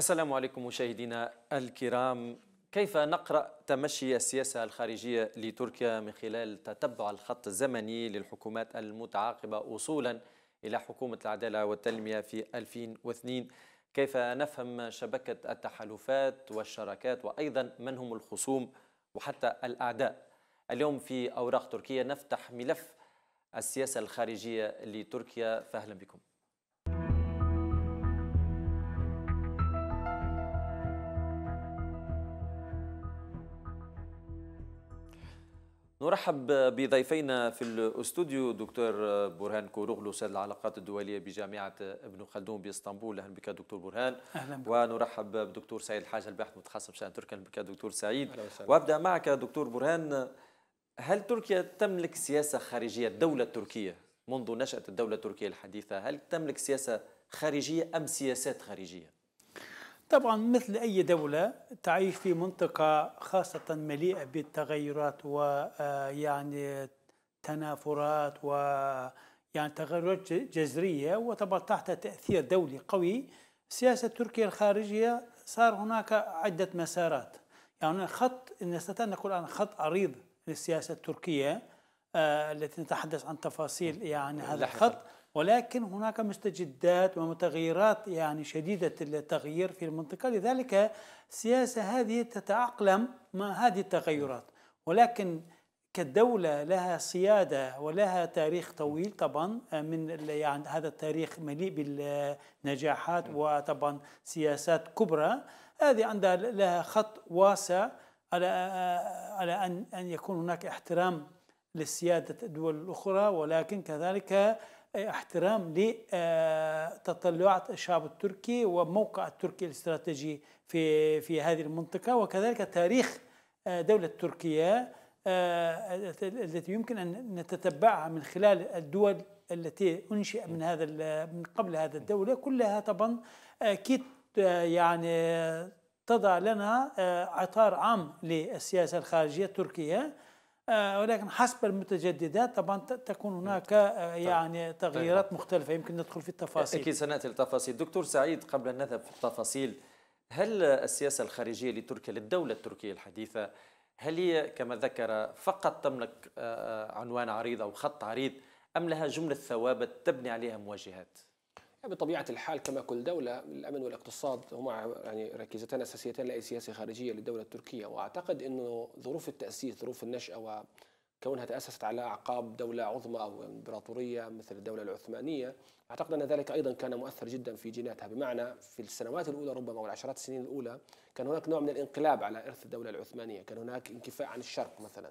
السلام عليكم مشاهدينا الكرام كيف نقرأ تمشي السياسة الخارجية لتركيا من خلال تتبع الخط الزمني للحكومات المتعاقبة وصولا إلى حكومة العدالة والتنمية في 2002 كيف نفهم شبكة التحالفات والشراكات وأيضا من هم الخصوم وحتى الأعداء اليوم في أوراق تركيا نفتح ملف السياسة الخارجية لتركيا فأهلا بكم نرحب بضيفينا في الاستوديو دكتور برهان كوروغلو استاذ العلاقات الدوليه بجامعه ابن خلدون باسطنبول اهلا بك دكتور برهان اهلا بك. ونرحب بدكتور سعيد الحاج الباحث متخصص بشان تركيا اهلا بك دكتور سعيد وابدا معك دكتور برهان هل تركيا تملك سياسه خارجيه الدوله التركيه منذ نشاه الدوله التركيه الحديثه هل تملك سياسه خارجيه ام سياسات خارجيه طبعا مثل أي دولة تعيش في منطقة خاصة مليئة بالتغيرات ويعني آه، تنافرات و يعني تغيرات جذرية وطبعا تحت تأثير دولي قوي سياسة تركيا الخارجية صار هناك عدة مسارات يعني خط نستطيع أن نقول عن خط عريض للسياسة التركية آه، التي نتحدث عن تفاصيل يعني هذا الخط ولكن هناك مستجدات ومتغيرات يعني شديدة التغيير في المنطقة لذلك السياسة هذه تتأقلم مع هذه التغيرات ولكن كدولة لها سيادة ولها تاريخ طويل طبعا من يعني هذا التاريخ مليء بالنجاحات وطبعا سياسات كبرى هذه عندها لها خط واسع على على ان ان يكون هناك احترام للسيادة الدول الأخرى ولكن كذلك احترام لتطلعات الشعب التركي وموقع التركي الاستراتيجي في في هذه المنطقة وكذلك تاريخ آه، دولة تركيا آه، التي يمكن أن نتتبعها من خلال الدول التي أنشئ من هذا من قبل هذا الدولة كلها طبعا أكيد آه، يعني تضع لنا إطار عام للسياسة الخارجية التركية آه، ولكن حسب المتجددات طبعا تكون هناك طيب. آه، يعني تغييرات طيب. مختلفة يمكن ندخل في التفاصيل أكيد سنأتي للتفاصيل دكتور سعيد قبل أن نذهب في التفاصيل هل السياسة الخارجية لتركيا للدولة التركية الحديثة هل هي كما ذكر فقط تملك آه، عنوان عريض أو خط عريض أم لها جملة ثوابت تبني عليها مواجهات؟ يعني بطبيعه الحال كما كل دوله الامن والاقتصاد هما يعني ركيزتان اساسيتان لاي سياسه خارجيه للدوله التركيه واعتقد انه ظروف التاسيس ظروف النشاه وكونها تاسست على اعقاب دوله عظمى او امبراطوريه مثل الدوله العثمانيه اعتقد ان ذلك ايضا كان مؤثر جدا في جيناتها بمعنى في السنوات الاولى ربما والعشرات السنين الاولى كان هناك نوع من الانقلاب على ارث الدوله العثمانيه كان هناك انكفاء عن الشرق مثلا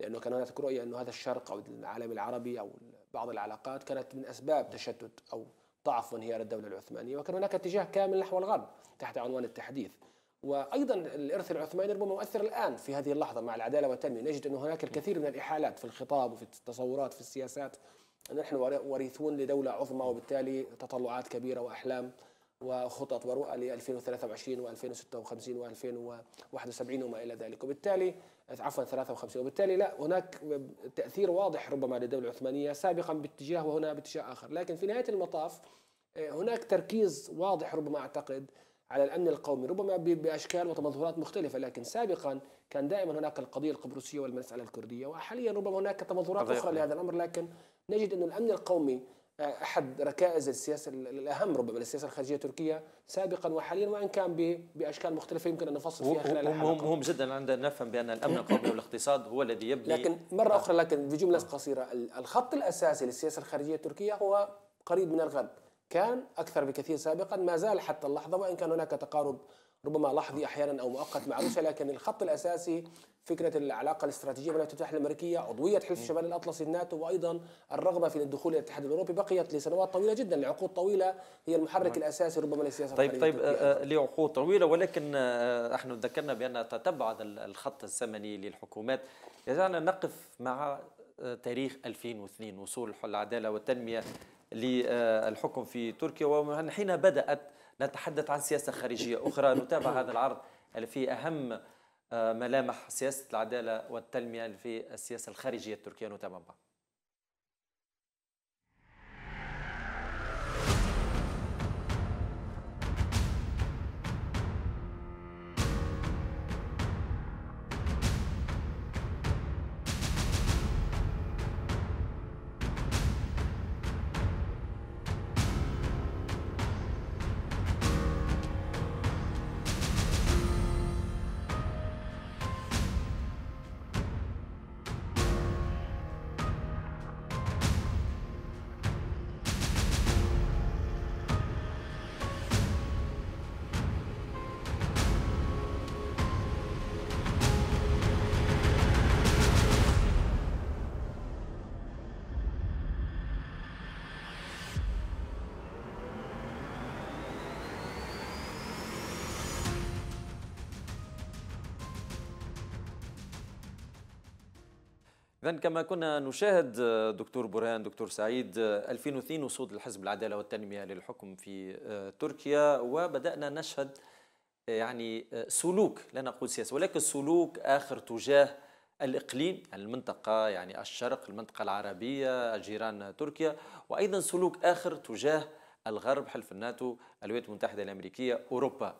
لانه كان هناك رؤيه انه هذا الشرق او العالم العربي او بعض العلاقات كانت من اسباب تشتت او ضعف وانهيار الدولة العثمانية وكان هناك اتجاه كامل نحو الغرب تحت عنوان التحديث وأيضا الإرث العثماني ربما مؤثر الآن في هذه اللحظة مع العدالة والتنمية نجد أن هناك الكثير من الإحالات في الخطاب وفي التصورات في السياسات أن نحن وريثون لدولة عظمى وبالتالي تطلعات كبيرة وأحلام وخطط ورؤى ل 2023 و2056 و2071 وما إلى ذلك وبالتالي آه، عفوا 53 وبالتالي لا هناك تاثير واضح ربما للدوله العثمانيه سابقا باتجاه وهنا باتجاه اخر لكن في نهايه المطاف آه، هناك تركيز واضح ربما اعتقد على الامن القومي ربما باشكال وتمظهرات مختلفه لكن سابقا كان دائما هناك القضيه القبرصيه والمساله الكرديه وحاليا ربما هناك تمظهرات اخرى لهذا الامر لكن نجد انه الامن القومي احد ركائز السياسه الاهم ربما للسياسه الخارجيه التركيه سابقا وحاليا وان كان باشكال مختلفه يمكن ان نفصل فيها خلال الحلقه مهم جدا عندنا نفهم بان الامن القومي والاقتصاد هو الذي يبني لكن مره اخرى لكن بجمله آه. قصيره الخط الاساسي للسياسه الخارجيه التركيه هو قريب من الغرب كان اكثر بكثير سابقا ما زال حتى اللحظه وان كان هناك تقارب ربما لحظي احيانا او مؤقت مع روسيا لكن الخط الاساسي فكره العلاقه الاستراتيجيه بين الاتحاد الامريكي عضويه حلف شمال الاطلسي الناتو وايضا الرغبه في الدخول الى الاتحاد الاوروبي بقيت لسنوات طويله جدا لعقود طويله هي المحرك الاساسي ربما للسياسه طيب طيب آه، آه، لعقود طويله ولكن احنا آه، ذكرنا بان تتبع هذا الخط الزمني للحكومات يجعلنا نقف مع تاريخ 2002 وصول العداله والتنميه للحكم في تركيا ومن حين بدات نتحدث عن سياسة خارجية أخرى نتابع هذا العرض اللي فيه أهم آه، ملامح سياسة العدالة والتنمية في السياسة الخارجية التركية نتابع بعض كما كنا نشاهد دكتور برهان دكتور سعيد 2002 وصول الحزب العدالة والتنمية للحكم في آه، تركيا وبدأنا نشهد آه، يعني آه، سلوك لا نقول سياسة ولكن سلوك آخر تجاه الإقليم المنطقة يعني الشرق المنطقة العربية جيران تركيا وأيضا سلوك آخر تجاه الغرب حلف الناتو الولايات المتحدة الأمريكية أوروبا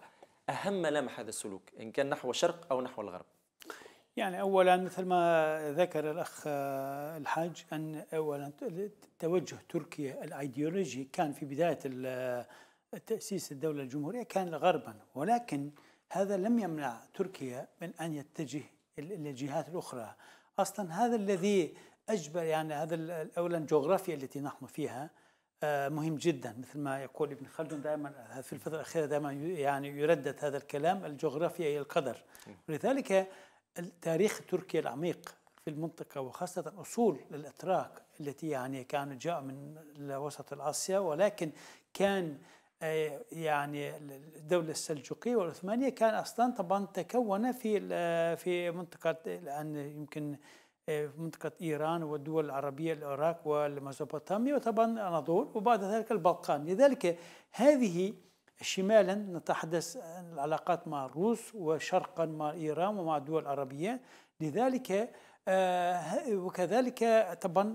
أهم ملامح هذا السلوك إن كان نحو الشرق أو نحو الغرب يعني اولا مثل ما ذكر الاخ آه، الحاج ان اولا توجه تركيا الايديولوجي كان في بدايه آه، تاسيس الدوله الجمهوريه كان غربا ولكن هذا لم يمنع تركيا من ان يتجه الى الجهات الاخرى اصلا هذا الذي اجبر يعني هذا اولا الجغرافيا التي نحن فيها آه، مهم جدا مثل ما يقول ابن خلدون دائما في الفتره الاخيره دائما يعني يردد هذا الكلام الجغرافيا هي القدر ولذلك التاريخ التركي العميق في المنطقة وخاصة أصول الأتراك التي يعني كانوا جاءوا من وسط آسيا ولكن كان آه، يعني الدولة السلجوقية والعثمانية كان أصلا طبعا تكون في آه، في منطقة الآن يمكن آه، منطقة إيران والدول العربية العراق والمزوبوتاميا وطبعا أناضول وبعد ذلك البلقان لذلك هذه شمالا نتحدث عن العلاقات مع الروس وشرقا مع إيران ومع الدول العربية لذلك آه، وكذلك طبعا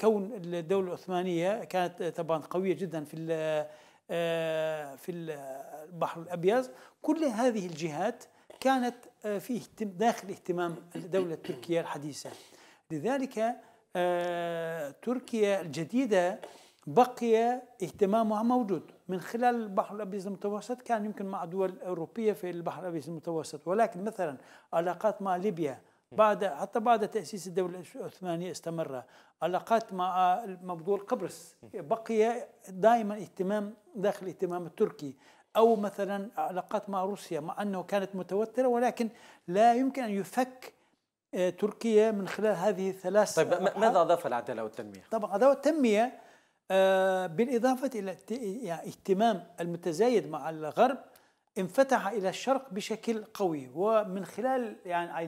كون الدولة العثمانية كانت طبعا قوية جدا في آه، في البحر الأبيض كل هذه الجهات كانت آه، في داخل اهتمام الدولة التركية الحديثة لذلك تركيا الجديدة بقي اهتمامها موجود من خلال البحر الابيض المتوسط كان يمكن مع دول اوروبيه في البحر الابيض المتوسط ولكن مثلا علاقات مع ليبيا بعد حتى بعد تاسيس الدوله العثمانيه استمر علاقات مع موضوع قبرص بقي دائما اهتمام داخل الاهتمام التركي او مثلا علاقات مع روسيا مع انه كانت متوتره ولكن لا يمكن ان يفك آه، تركيا من خلال هذه الثلاث طيب ماذا اضاف العداله والتنميه؟ طبعا العداله والتنميه آه، بالإضافة إلى يعني اهتمام المتزايد مع الغرب انفتح إلى الشرق بشكل قوي ومن خلال يعني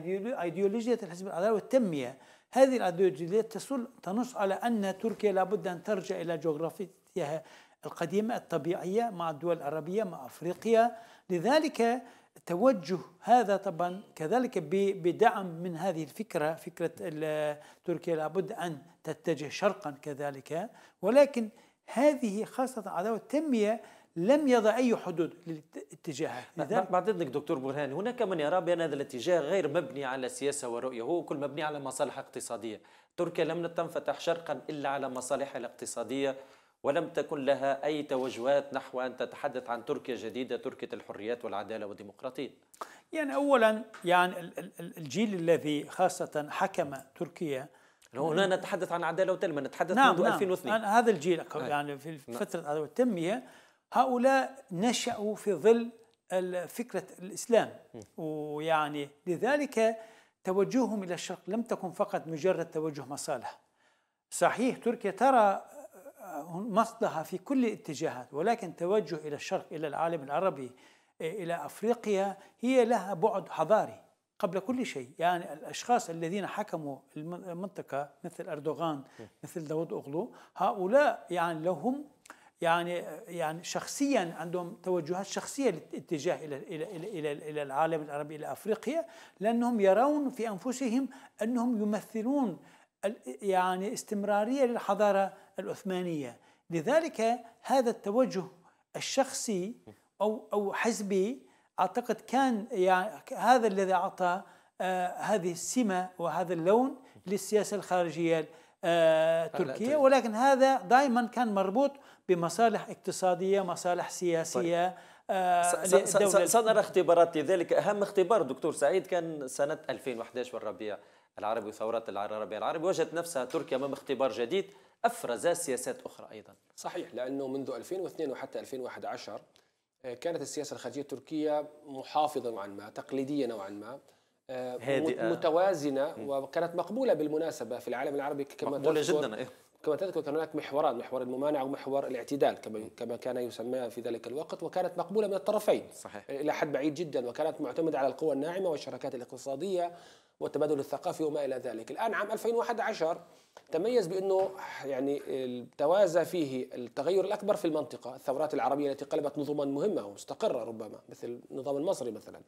أيديولوجية الحزب العدالة والتنمية هذه الأيديولوجيات تصل تنص على أن تركيا لابد أن ترجع إلى جغرافيتها القديمة الطبيعية مع الدول العربية مع أفريقيا لذلك توجه هذا طبعا كذلك بدعم من هذه الفكرة فكرة تركيا لابد أن تتجه شرقا كذلك ولكن هذه خاصة عداوة التنمية لم يضع أي حدود للاتجاه بعد إذنك دكتور برهان هناك من يرى بأن هذا الاتجاه غير مبني على سياسة ورؤية هو كل مبني على مصالح اقتصادية تركيا لم تنفتح شرقا إلا على مصالحها الاقتصادية ولم تكن لها أي توجهات نحو أن تتحدث عن تركيا جديدة تركيا الحريات والعدالة والديمقراطية يعني أولا يعني الجيل الذي خاصة حكم تركيا هنا نتحدث عن عدالة وتنمية نتحدث نعم منذ نعم 2002 هذا الجيل نعم. يعني في نعم. فترة نعم. التنمية هؤلاء نشأوا في ظل فكرة الإسلام ويعني لذلك توجههم إلى الشرق لم تكن فقط مجرد توجه مصالح صحيح تركيا ترى مصلحة في كل الاتجاهات ولكن توجه إلى الشرق إلى العالم العربي إلى أفريقيا هي لها بعد حضاري قبل كل شيء يعني الأشخاص الذين حكموا المنطقة مثل أردوغان مثل داود أغلو هؤلاء يعني لهم يعني يعني شخصيا عندهم توجهات شخصيه للاتجاه الى الى الى الى العالم العربي الى افريقيا لانهم يرون في انفسهم انهم يمثلون يعني استمرارية للحضارة العثمانية لذلك هذا التوجه الشخصي أو أو حزبي أعتقد كان يعني هذا الذي أعطى آه هذه السمة وهذا اللون للسياسة الخارجية آه التركية ولكن هذا دائما كان مربوط بمصالح اقتصادية مصالح سياسية طيب. آه صدر اختبارات لذلك اهم اختبار دكتور سعيد كان سنه 2011 والربيع العربي وثورة العربية العربي وجدت نفسها تركيا امام اختبار جديد افرز سياسات اخرى ايضا. صحيح لانه منذ 2002 وحتى 2011 آه، كانت السياسه الخارجيه التركيه محافظه نوعا ما، تقليديه نوعا ما. آه، هادئة. متوازنه وكانت مقبوله بالمناسبه في العالم العربي كما مقبولة تذكر جدا إيه؟ كما تذكر كان هناك محوران محور الممانعه ومحور الاعتدال كما كما كان يسمى في ذلك الوقت وكانت مقبوله من الطرفين صحيح. الى حد بعيد جدا وكانت معتمده على القوى الناعمه والشراكات الاقتصاديه والتبادل الثقافي وما إلى ذلك الآن عام 2011 تميز بأنه يعني توازى فيه التغير الأكبر في المنطقة الثورات العربية التي قلبت نظما مهمة ومستقرة ربما مثل النظام المصري مثلا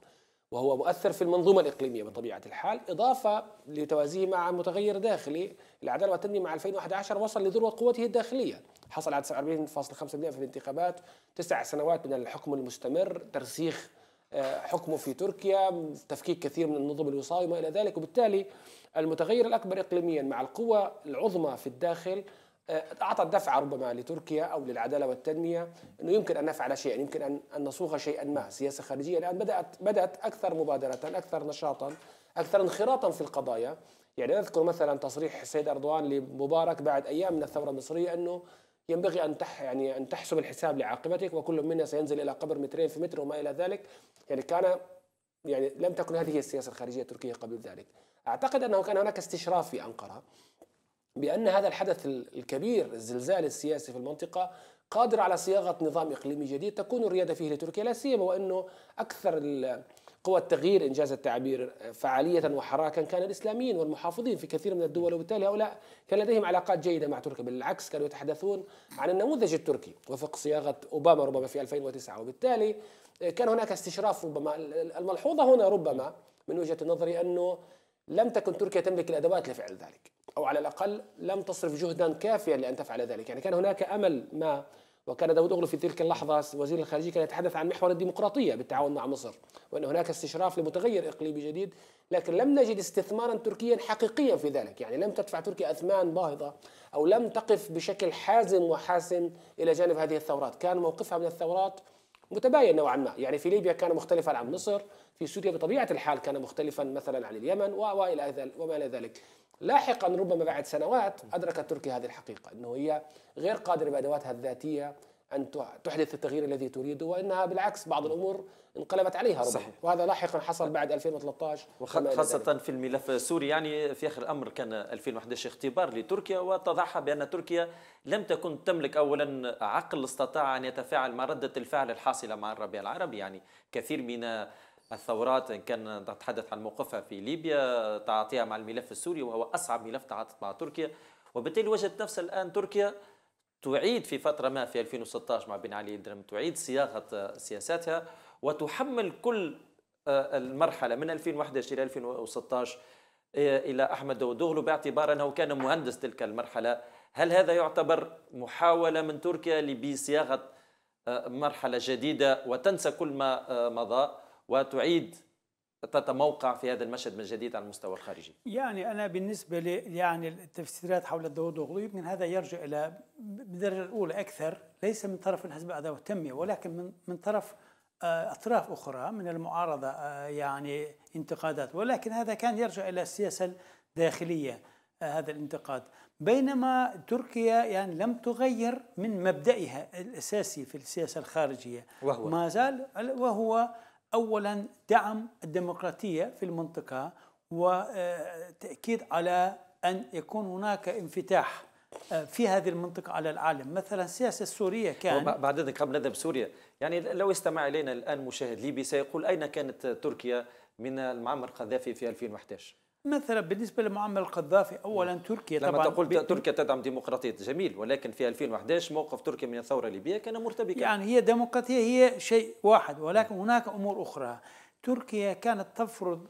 وهو مؤثر في المنظومة الإقليمية بطبيعة الحال إضافة لتوازيه مع متغير داخلي العدالة والتنمية مع 2011 وصل لذروة قوته الداخلية حصل على 49.5% في الانتخابات تسع سنوات من الحكم المستمر ترسيخ حكمه في تركيا تفكيك كثير من النظم الوصاية وما إلى ذلك وبالتالي المتغير الأكبر إقليميا مع القوى العظمى في الداخل آه، أعطى الدفعة ربما لتركيا أو للعدالة والتنمية أنه يمكن أن نفعل شيئا يمكن أن نصوغ شيئا ما سياسة خارجية الآن بدأت, بدأت أكثر مبادرة أكثر نشاطا أكثر انخراطا في القضايا يعني أذكر مثلا تصريح السيد أردوان لمبارك بعد أيام من الثورة المصرية أنه ينبغي أن تح يعني أن تحسب الحساب لعاقبتك وكل منا سينزل إلى قبر مترين في متر وما إلى ذلك يعني كان يعني لم تكن هذه هي السياسة الخارجية التركية قبل ذلك أعتقد أنه كان هناك استشراف في أنقرة بأن هذا الحدث الكبير الزلزال السياسي في المنطقة قادر على صياغة نظام إقليمي جديد تكون الريادة فيه لتركيا لا سيما وأنه أكثر قوى التغيير انجاز التعبير فعالية وحراكا كان الإسلاميين والمحافظين في كثير من الدول وبالتالي هؤلاء كان لديهم علاقات جيدة مع تركيا بالعكس كانوا يتحدثون عن النموذج التركي وفق صياغة أوباما ربما في 2009 وبالتالي كان هناك استشراف ربما الملحوظة هنا ربما من وجهة نظري أنه لم تكن تركيا تملك الأدوات لفعل ذلك أو على الأقل لم تصرف جهدا كافيا لأن تفعل ذلك يعني كان هناك أمل ما وكان داود أغلو في تلك اللحظة وزير الخارجية كان يتحدث عن محور الديمقراطية بالتعاون مع مصر وأن هناك استشراف لمتغير إقليمي جديد لكن لم نجد استثمارا تركيا حقيقيا في ذلك يعني لم تدفع تركيا أثمان باهظة أو لم تقف بشكل حازم وحاسم إلى جانب هذه الثورات كان موقفها من الثورات متباين نوعا ما يعني في ليبيا كان مختلفا عن مصر في سوريا بطبيعة الحال كان مختلفا مثلا عن اليمن وما إلى ذلك لاحقا ربما بعد سنوات أدركت تركيا هذه الحقيقة أنه هي غير قادرة بأدواتها الذاتية أن تحدث التغيير الذي تريده وأنها بالعكس بعض الأمور انقلبت عليها ربما صحيح. وهذا لاحقا حصل بعد 2013 وخاصة في الملف السوري يعني في آخر الأمر كان 2011 اختبار لتركيا واتضح بأن تركيا لم تكن تملك أولا عقل استطاع أن يتفاعل مع ردة الفعل الحاصلة مع الربيع العربي يعني كثير من الثورات ان كان تتحدث عن موقفها في ليبيا تعاطيها مع الملف السوري وهو اصعب ملف تعاطت مع تركيا وبالتالي وجدت نفسها الان تركيا تعيد في فتره ما في 2016 مع بن علي درم تعيد صياغه سياساتها وتحمل كل آه، المرحله من 2011 الى 2016 آه، الى احمد داودوغلو باعتبار انه كان مهندس تلك المرحله هل هذا يعتبر محاوله من تركيا لصياغه آه، مرحله جديده وتنسى كل ما مضى وتعيد تتموقع في هذا المشهد من جديد على المستوى الخارجي يعني أنا بالنسبة لي يعني التفسيرات حول الضغوط يمكن هذا يرجع إلى بالدرجة الأولى أكثر ليس من طرف الحزب هذا والتنميه ولكن من, من طرف آه، أطراف أخرى من المعارضة آه، يعني انتقادات ولكن هذا كان يرجع إلى السياسة الداخلية آه، هذا الانتقاد بينما تركيا يعني لم تغير من مبدئها الأساسي في السياسة الخارجية وهو ما زال وهو اولا دعم الديمقراطيه في المنطقه وتاكيد آه، على ان يكون هناك انفتاح آه، في هذه المنطقة على العالم مثلا السياسة السورية كان بعد ذلك قبل نذهب سوريا يعني لو استمع إلينا الآن مشاهد ليبي سيقول أين كانت تركيا من المعمر القذافي في 2011 مثلا بالنسبه لمعمر القذافي اولا نعم. تركيا لما طبعا تقول تركيا تدعم ديمقراطيه جميل ولكن في 2011 موقف تركيا من الثوره الليبيه كان مرتبكا يعني هي ديمقراطيه هي شيء واحد ولكن نعم. هناك امور اخرى تركيا كانت تفرض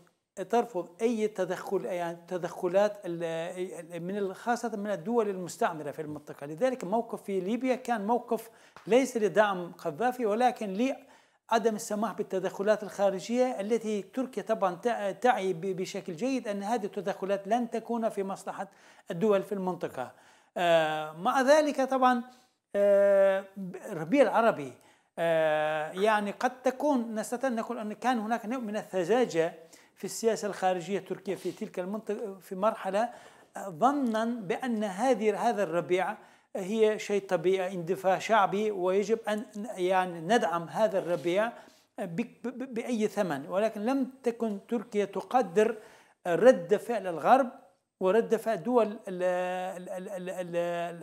ترفض اي تدخل يعني تدخلات من خاصه من الدول المستعمره في المنطقه لذلك موقف في ليبيا كان موقف ليس لدعم قذافي ولكن عدم السماح بالتدخلات الخارجية التي تركيا طبعا تعي بشكل جيد أن هذه التدخلات لن تكون في مصلحة الدول في المنطقة آه، مع ذلك طبعا الربيع آه، العربي آه، يعني قد تكون نستطيع أن نقول أن كان هناك نوع من الثجاجة في السياسة الخارجية التركية في تلك المنطقة في مرحلة ظنا بأن هذه هذا الربيع هي شيء طبيعي اندفاع شعبي ويجب أن يعني ندعم هذا الربيع بأي ثمن ولكن لم تكن تركيا تقدر رد فعل الغرب ورد فعل دول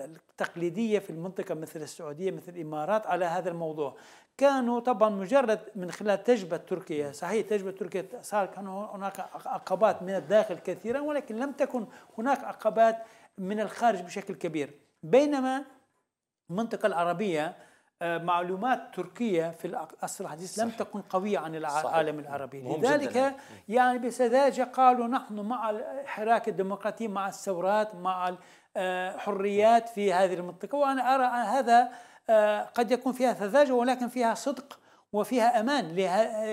التقليدية في المنطقة مثل السعودية مثل الإمارات على هذا الموضوع كانوا طبعا مجرد من خلال تجربة تركيا صحيح تجربة تركيا صار كان هناك عقبات من الداخل كثيرا ولكن لم تكن هناك عقبات من الخارج بشكل كبير بينما المنطقة العربية آه، معلومات تركيا في العصر الحديث لم تكن قوية عن العالم صحيح. العربي لذلك يعني بسذاجة قالوا نحن مع الحراك الديمقراطي مع الثورات مع الحريات آه، في هذه المنطقة وأنا أرى أن هذا آه، قد يكون فيها سذاجة ولكن فيها صدق وفيها أمان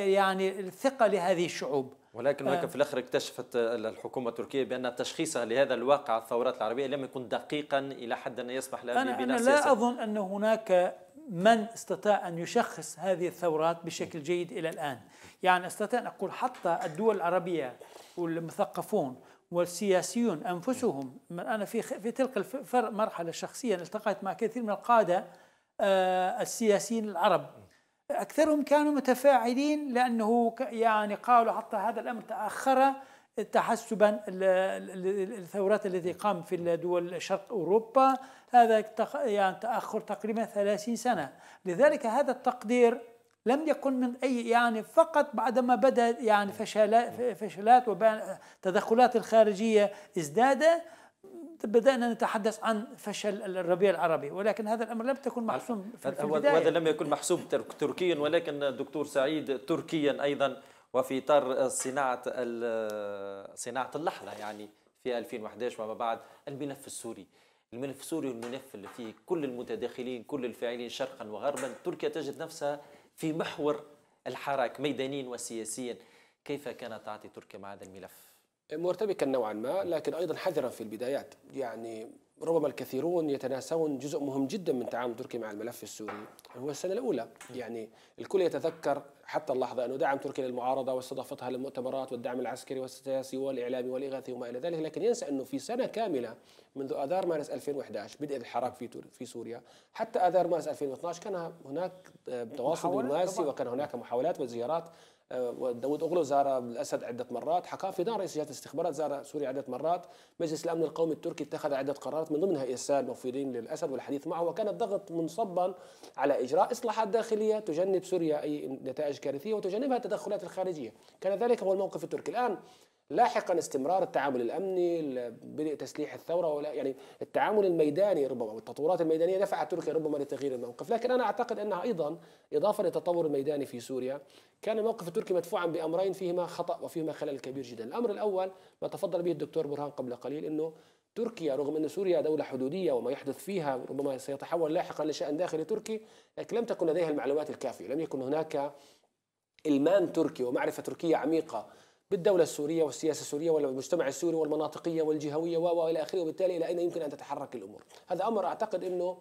يعني الثقة لهذه الشعوب ولكن هناك آه. في الاخر اكتشفت الحكومه التركيه بان تشخيصها لهذا الواقع الثورات العربيه لم يكن دقيقا الى حد ان يسمح لها بناء أنا لا اظن ان هناك من استطاع ان يشخص هذه الثورات بشكل جيد الى الان يعني استطيع ان اقول حتى الدول العربيه والمثقفون والسياسيون انفسهم انا في في تلك المرحله شخصيا التقيت مع كثير من القاده آه، السياسيين العرب أكثرهم كانوا متفاعلين لأنه يعني قالوا حتى هذا الأمر تأخر تحسبا الثورات التي قام في دول شرق أوروبا هذا يعني تأخر تقريبا 30 سنة لذلك هذا التقدير لم يكن من أي يعني فقط بعدما بدأ يعني فشلات, فشلات وتدخلات الخارجية ازداد بدأنا نتحدث عن فشل الربيع العربي ولكن هذا الأمر لم تكن محسوم في البداية وهذا لم يكن محسوب تركيا ولكن دكتور سعيد تركيا أيضا وفي إطار صناعة صناعة اللحظة يعني في 2011 وما بعد الملف السوري الملف السوري والملف اللي فيه كل المتداخلين كل الفاعلين شرقا وغربا تركيا تجد نفسها في محور الحراك ميدانيا وسياسيا كيف كانت تعطي تركيا مع هذا الملف مرتبكا نوعا ما لكن أيضا حذرا في البدايات يعني ربما الكثيرون يتناسون جزء مهم جدا من تعامل تركيا مع الملف السوري هو السنة الأولى يعني الكل يتذكر حتى اللحظة أنه دعم تركيا للمعارضة واستضافتها للمؤتمرات والدعم العسكري والسياسي والإعلامي والإغاثي وما إلى ذلك لكن ينسى أنه في سنة كاملة منذ آذار مارس 2011 بدء الحراك في في سوريا حتى آذار مارس 2012 كان هناك تواصل دبلوماسي وكان هناك محاولات وزيارات وداود اوغلو زار الاسد عده مرات في دار رئيس جهاز الاستخبارات زار سوريا عده مرات مجلس الامن القومي التركي اتخذ عده قرارات من ضمنها ارسال مفيدين للاسد والحديث معه وكان الضغط منصبا على اجراء اصلاحات داخليه تجنب سوريا اي نتائج كارثيه وتجنبها التدخلات الخارجيه كان ذلك هو الموقف التركي الان لاحقا استمرار التعامل الامني بدء تسليح الثوره ولا يعني التعامل الميداني ربما والتطورات الميدانيه دفعت تركيا ربما لتغيير الموقف لكن انا اعتقد انها ايضا اضافه للتطور الميداني في سوريا كان الموقف التركي مدفوعا بامرين فيهما خطا وفيهما خلل كبير جدا الامر الاول ما تفضل به الدكتور برهان قبل قليل انه تركيا رغم أن سوريا دولة حدودية وما يحدث فيها ربما سيتحول لاحقا لشأن داخلي تركي لكن لم تكن لديها المعلومات الكافية لم يكن هناك إلمام تركي ومعرفة تركية عميقة بالدولة السورية والسياسة السورية والمجتمع السوري والمناطقية والجهوية وإلى آخره وبالتالي إلى أين يمكن أن تتحرك الأمور هذا أمر أعتقد أنه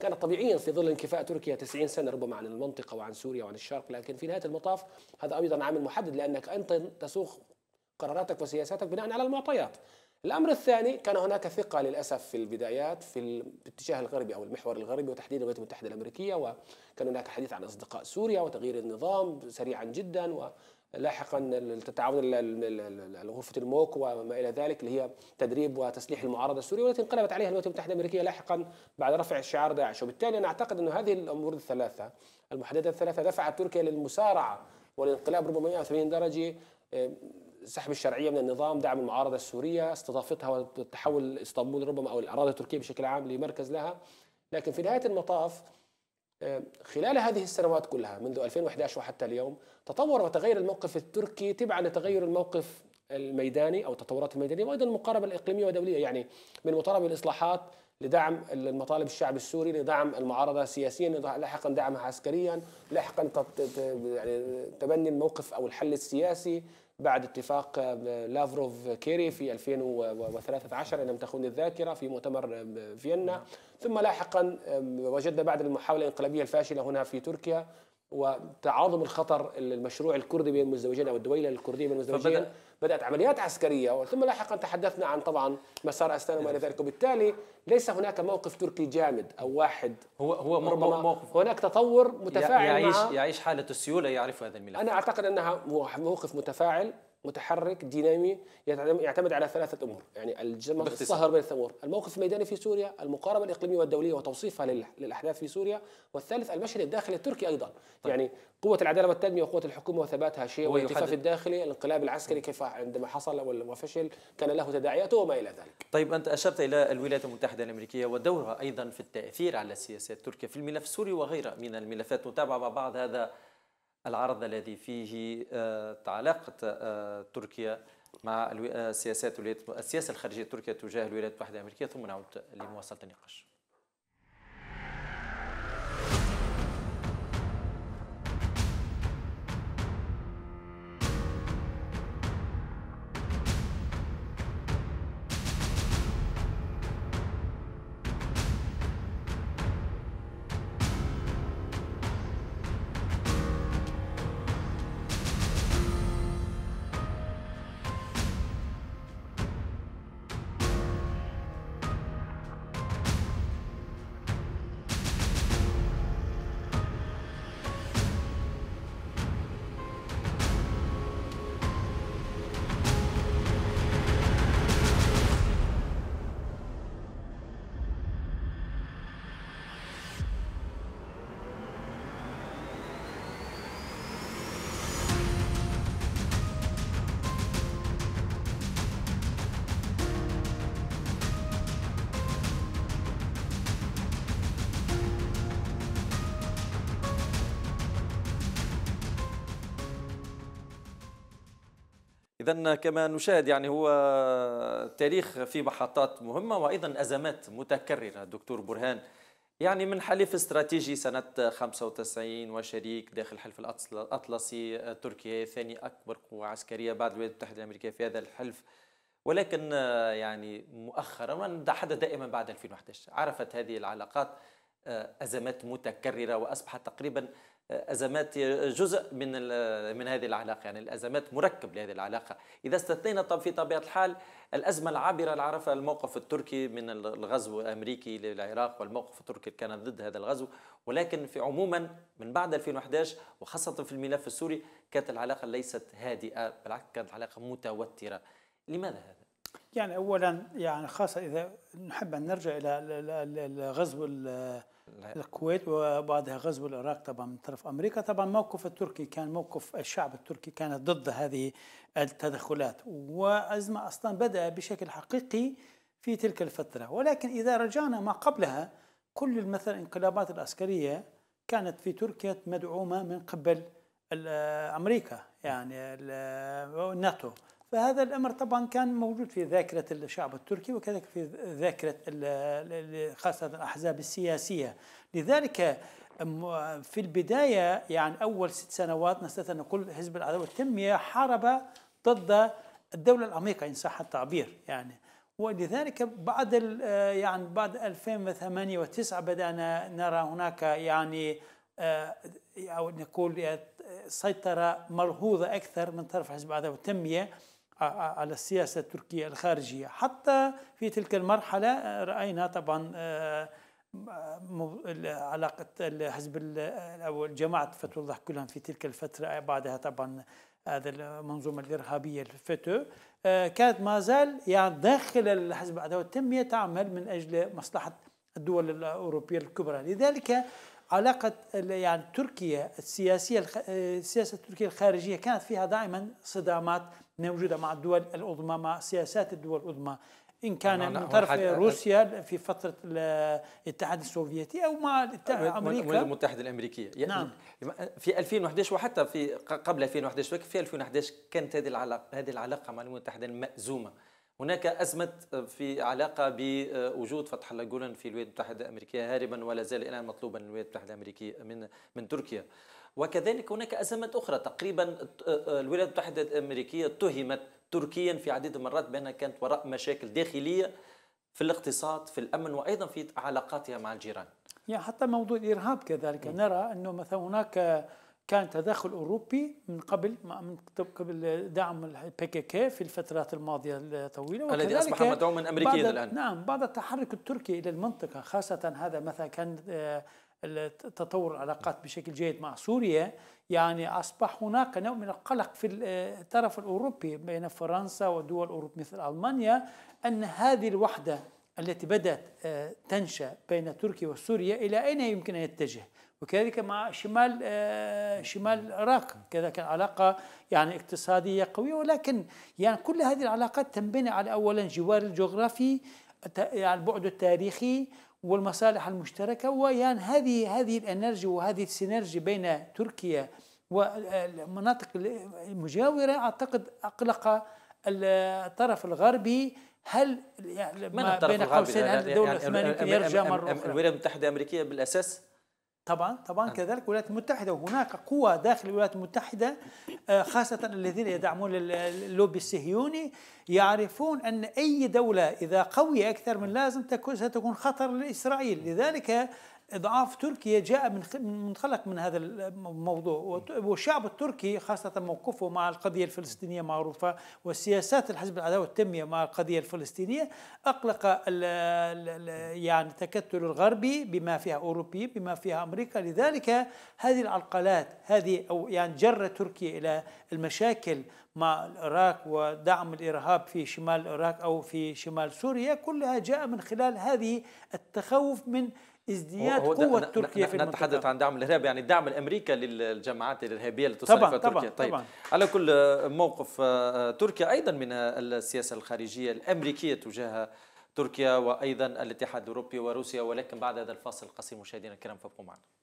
كان طبيعيا في ظل انكفاء تركيا 90 سنة ربما عن المنطقة وعن سوريا وعن الشرق لكن في نهاية المطاف هذا أيضا عامل محدد لأنك أنت تسوق قراراتك وسياساتك بناء على المعطيات الأمر الثاني كان هناك ثقة للأسف في البدايات في الاتجاه الغربي أو المحور الغربي وتحديدا الولايات المتحدة الأمريكية وكان هناك حديث عن أصدقاء سوريا وتغيير النظام سريعا جدا لاحقا التعاون غرفه الموك وما الى ذلك اللي هي تدريب وتسليح المعارضه السوريه والتي انقلبت عليها الولايات المتحده الامريكيه لاحقا بعد رفع شعار داعش وبالتالي انا اعتقد انه هذه الامور الثلاثه المحددات الثلاثه دفعت تركيا للمسارعه والانقلاب ربما 180 درجه آه، سحب الشرعية من النظام دعم المعارضة السورية استضافتها وتحول اسطنبول ربما أو الأراضي التركية بشكل عام لمركز لها لكن في نهاية المطاف خلال هذه السنوات كلها منذ 2011 وحتى اليوم تطور وتغير الموقف التركي تبعا لتغير الموقف الميداني او التطورات الميدانيه وايضا المقاربه الاقليميه والدوليه يعني من مطالبه الاصلاحات لدعم المطالب الشعب السوري لدعم المعارضه سياسيا لاحقا دعمها عسكريا لاحقا يعني تبني الموقف او الحل السياسي بعد اتفاق آه، لافروف كيري في 2013 ان لم تخون الذاكره في مؤتمر آه، فيينا نعم. ثم لاحقا وجدنا بعد المحاولة الانقلابية الفاشلة هنا في تركيا وتعاظم الخطر المشروع الكردي بين المزدوجين او الدويله الكرديه بين المزدوجين بدات عمليات عسكريه ثم لاحقا تحدثنا عن طبعا مسار استانا وما الى ذلك وبالتالي ليس هناك موقف تركي جامد او واحد هو هو ربما موقف هناك تطور متفاعل يعيش مع يعيش حاله السيوله يعرف هذا الملف انا اعتقد انها موقف متفاعل متحرك دينامي يعتمد على ثلاثة أمور يعني الجمع الصهر بين الثمور الموقف الميداني في سوريا المقاربة الإقليمية والدولية وتوصيفها للأحداث في سوريا والثالث المشهد الداخلي التركي أيضا طيب. يعني قوة العدالة والتنمية وقوة الحكومة وثباتها شيء والالتفاف الداخلي الانقلاب العسكري كيف عندما حصل وفشل كان له تداعياته وما إلى ذلك طيب أنت أشرت إلى الولايات المتحدة الأمريكية ودورها أيضا في التأثير على السياسات التركية في الملف السوري وغيره من الملفات نتابع مع بعض هذا العرض الذي فيه آه، تعلاقة تركيا مع آه، سياسات السياسه الخارجيه التركية تجاه الولايات المتحده الامريكيه ثم نعود لمواصله النقاش اذا كما نشاهد يعني هو تاريخ في محطات مهمه وايضا ازمات متكرره دكتور برهان يعني من حليف استراتيجي سنة 95 وشريك داخل حلف الأطلسي تركيا ثاني أكبر قوة عسكرية بعد الولايات المتحدة الأمريكية في هذا الحلف ولكن يعني مؤخرا حدث دائما بعد 2011 عرفت هذه العلاقات أزمات متكررة وأصبحت تقريبا ازمات جزء من من هذه العلاقه يعني الازمات مركب لهذه العلاقه اذا استثنينا طب في طبيعه الحال الازمه العابره اللي عرفها الموقف التركي من الغزو الامريكي للعراق والموقف التركي كان ضد هذا الغزو ولكن في عموما من بعد 2011 وخاصه في الملف السوري كانت العلاقه ليست هادئه بالعكس كانت العلاقه متوتره لماذا هذا يعني اولا يعني خاصه اذا نحب ان نرجع الى غزو الكويت وبعدها غزو العراق طبعا من طرف امريكا طبعا موقف التركي كان موقف الشعب التركي كان ضد هذه التدخلات وازمه اصلا بدا بشكل حقيقي في تلك الفتره ولكن اذا رجعنا ما قبلها كل مثلا الانقلابات العسكريه كانت في تركيا مدعومه من قبل امريكا يعني الناتو فهذا الامر طبعا كان موجود في ذاكره الشعب التركي وكذلك في ذاكره خاصه الاحزاب السياسيه لذلك في البدايه يعني اول ست سنوات نستطيع ان نقول حزب العداله والتنميه حارب ضد الدوله العميقه ان صح التعبير يعني ولذلك بعد يعني بعد 2008 و9 بدانا نرى هناك يعني او نقول سيطره ملحوظه اكثر من طرف حزب العداله والتنميه آه، آه، على السياسة التركية الخارجية حتى في تلك المرحلة آه، رأينا طبعا علاقة الحزب أو جماعة فتو الله كلهم في تلك الفترة بعدها طبعا هذا المنظومة الإرهابية الفتو كانت ما زال يعني داخل الحزب العداوة التنمية تعمل من أجل مصلحة الدول الأوروبية الكبرى لذلك علاقة يعني تركيا السياسية السياسة التركية الخارجية كانت فيها دائما صدامات موجودة مع الدول العظمى مع سياسات الدول العظمى إن كان من طرف روسيا في فترة الاتحاد السوفيتي أو مع الاتحاد أمريكا الولايات المتحدة الأمريكية يعني نعم في 2011 وحتى في قبل 2011 في 2011 كانت هذه العلاقة هذه العلاقة مع الولايات المتحدة مأزومة هناك أزمة في علاقة بوجود فتح الله جولان في الولايات المتحدة الأمريكية هاربا ولا زال الآن مطلوبا من الولايات المتحدة الأمريكية من من تركيا وكذلك هناك أزمات أخرى تقريبا آه، آه، الولايات المتحدة الأمريكية اتهمت تركيا في عديد المرات بأنها كانت وراء مشاكل داخلية في الاقتصاد في الأمن وأيضا في علاقاتها مع الجيران يعني حتى موضوع الإرهاب كذلك م. إيه. نرى أنه مثلا هناك كان تدخل اوروبي من قبل من قبل دعم البي كي كي في الفترات الماضيه الطويله الذي اصبح مدعوما امريكيا الان نعم بعد التحرك التركي الى المنطقه خاصه هذا مثلا كان آه، تطور العلاقات بشكل جيد مع سوريا يعني أصبح هناك نوع من القلق في الطرف الأوروبي بين فرنسا ودول أوروبا مثل ألمانيا أن هذه الوحدة التي بدأت آه، تنشأ بين تركيا وسوريا إلى أين يمكن أن يتجه وكذلك مع شمال آه، شمال العراق كذلك علاقة يعني اقتصادية قوية ولكن يعني كل هذه العلاقات تنبني على أولا جوار الجغرافي يعني البعد التاريخي والمصالح المشتركة ويان هذه هذه الانرجي وهذه السينرجي بين تركيا والمناطق المجاورة أعتقد أقلق الطرف الغربي هل يعني من الطرف بين الغربي قوسين الدولة العثمانية يعني يرجع مرة أخرى الولايات المتحدة الأمريكية بالأساس طبعا طبعا نعم. كذلك الولايات المتحدة وهناك قوى داخل الولايات المتحدة آه، خاصة الذين يدعمون اللوبي الصهيوني يعرفون أن أي دولة إذا قوية أكثر من لازم ستكون خطر لإسرائيل لذلك إضعاف تركيا جاء من منخلق من هذا الموضوع والشعب التركي خاصة موقفه مع القضية الفلسطينية معروفة والسياسات الحزب العداوة التنمية مع القضية الفلسطينية أقلق الـ الـ يعني التكتل الغربي بما فيها أوروبي بما فيها أمريكا لذلك هذه العلقلات هذه أو يعني جر تركيا إلى المشاكل مع العراق ودعم الإرهاب في شمال العراق أو في شمال سوريا كلها جاء من خلال هذه التخوف من ازدياد قوه تركيا في المنطقه نتحدث عن دعم الارهاب يعني دعم الامريكا للجماعات الارهابيه اللي تصنف طبعًا تركيا طبعًا طيب طبعًا. على كل آه، موقف آه، آه، تركيا ايضا من السياسه الخارجيه الامريكيه تجاه تركيا وايضا الاتحاد الاوروبي وروسيا ولكن بعد هذا الفاصل القصير مشاهدينا الكرام فابقوا معنا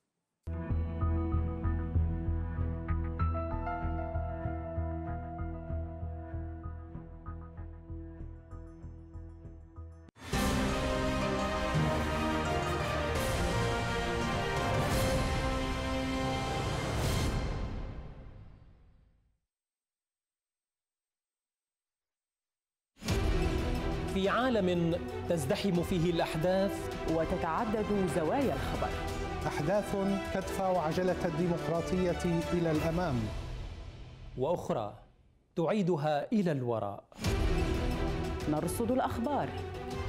في عالم تزدحم فيه الأحداث وتتعدد زوايا الخبر أحداث تدفع عجلة الديمقراطية إلى الأمام وأخرى تعيدها إلى الوراء نرصد الأخبار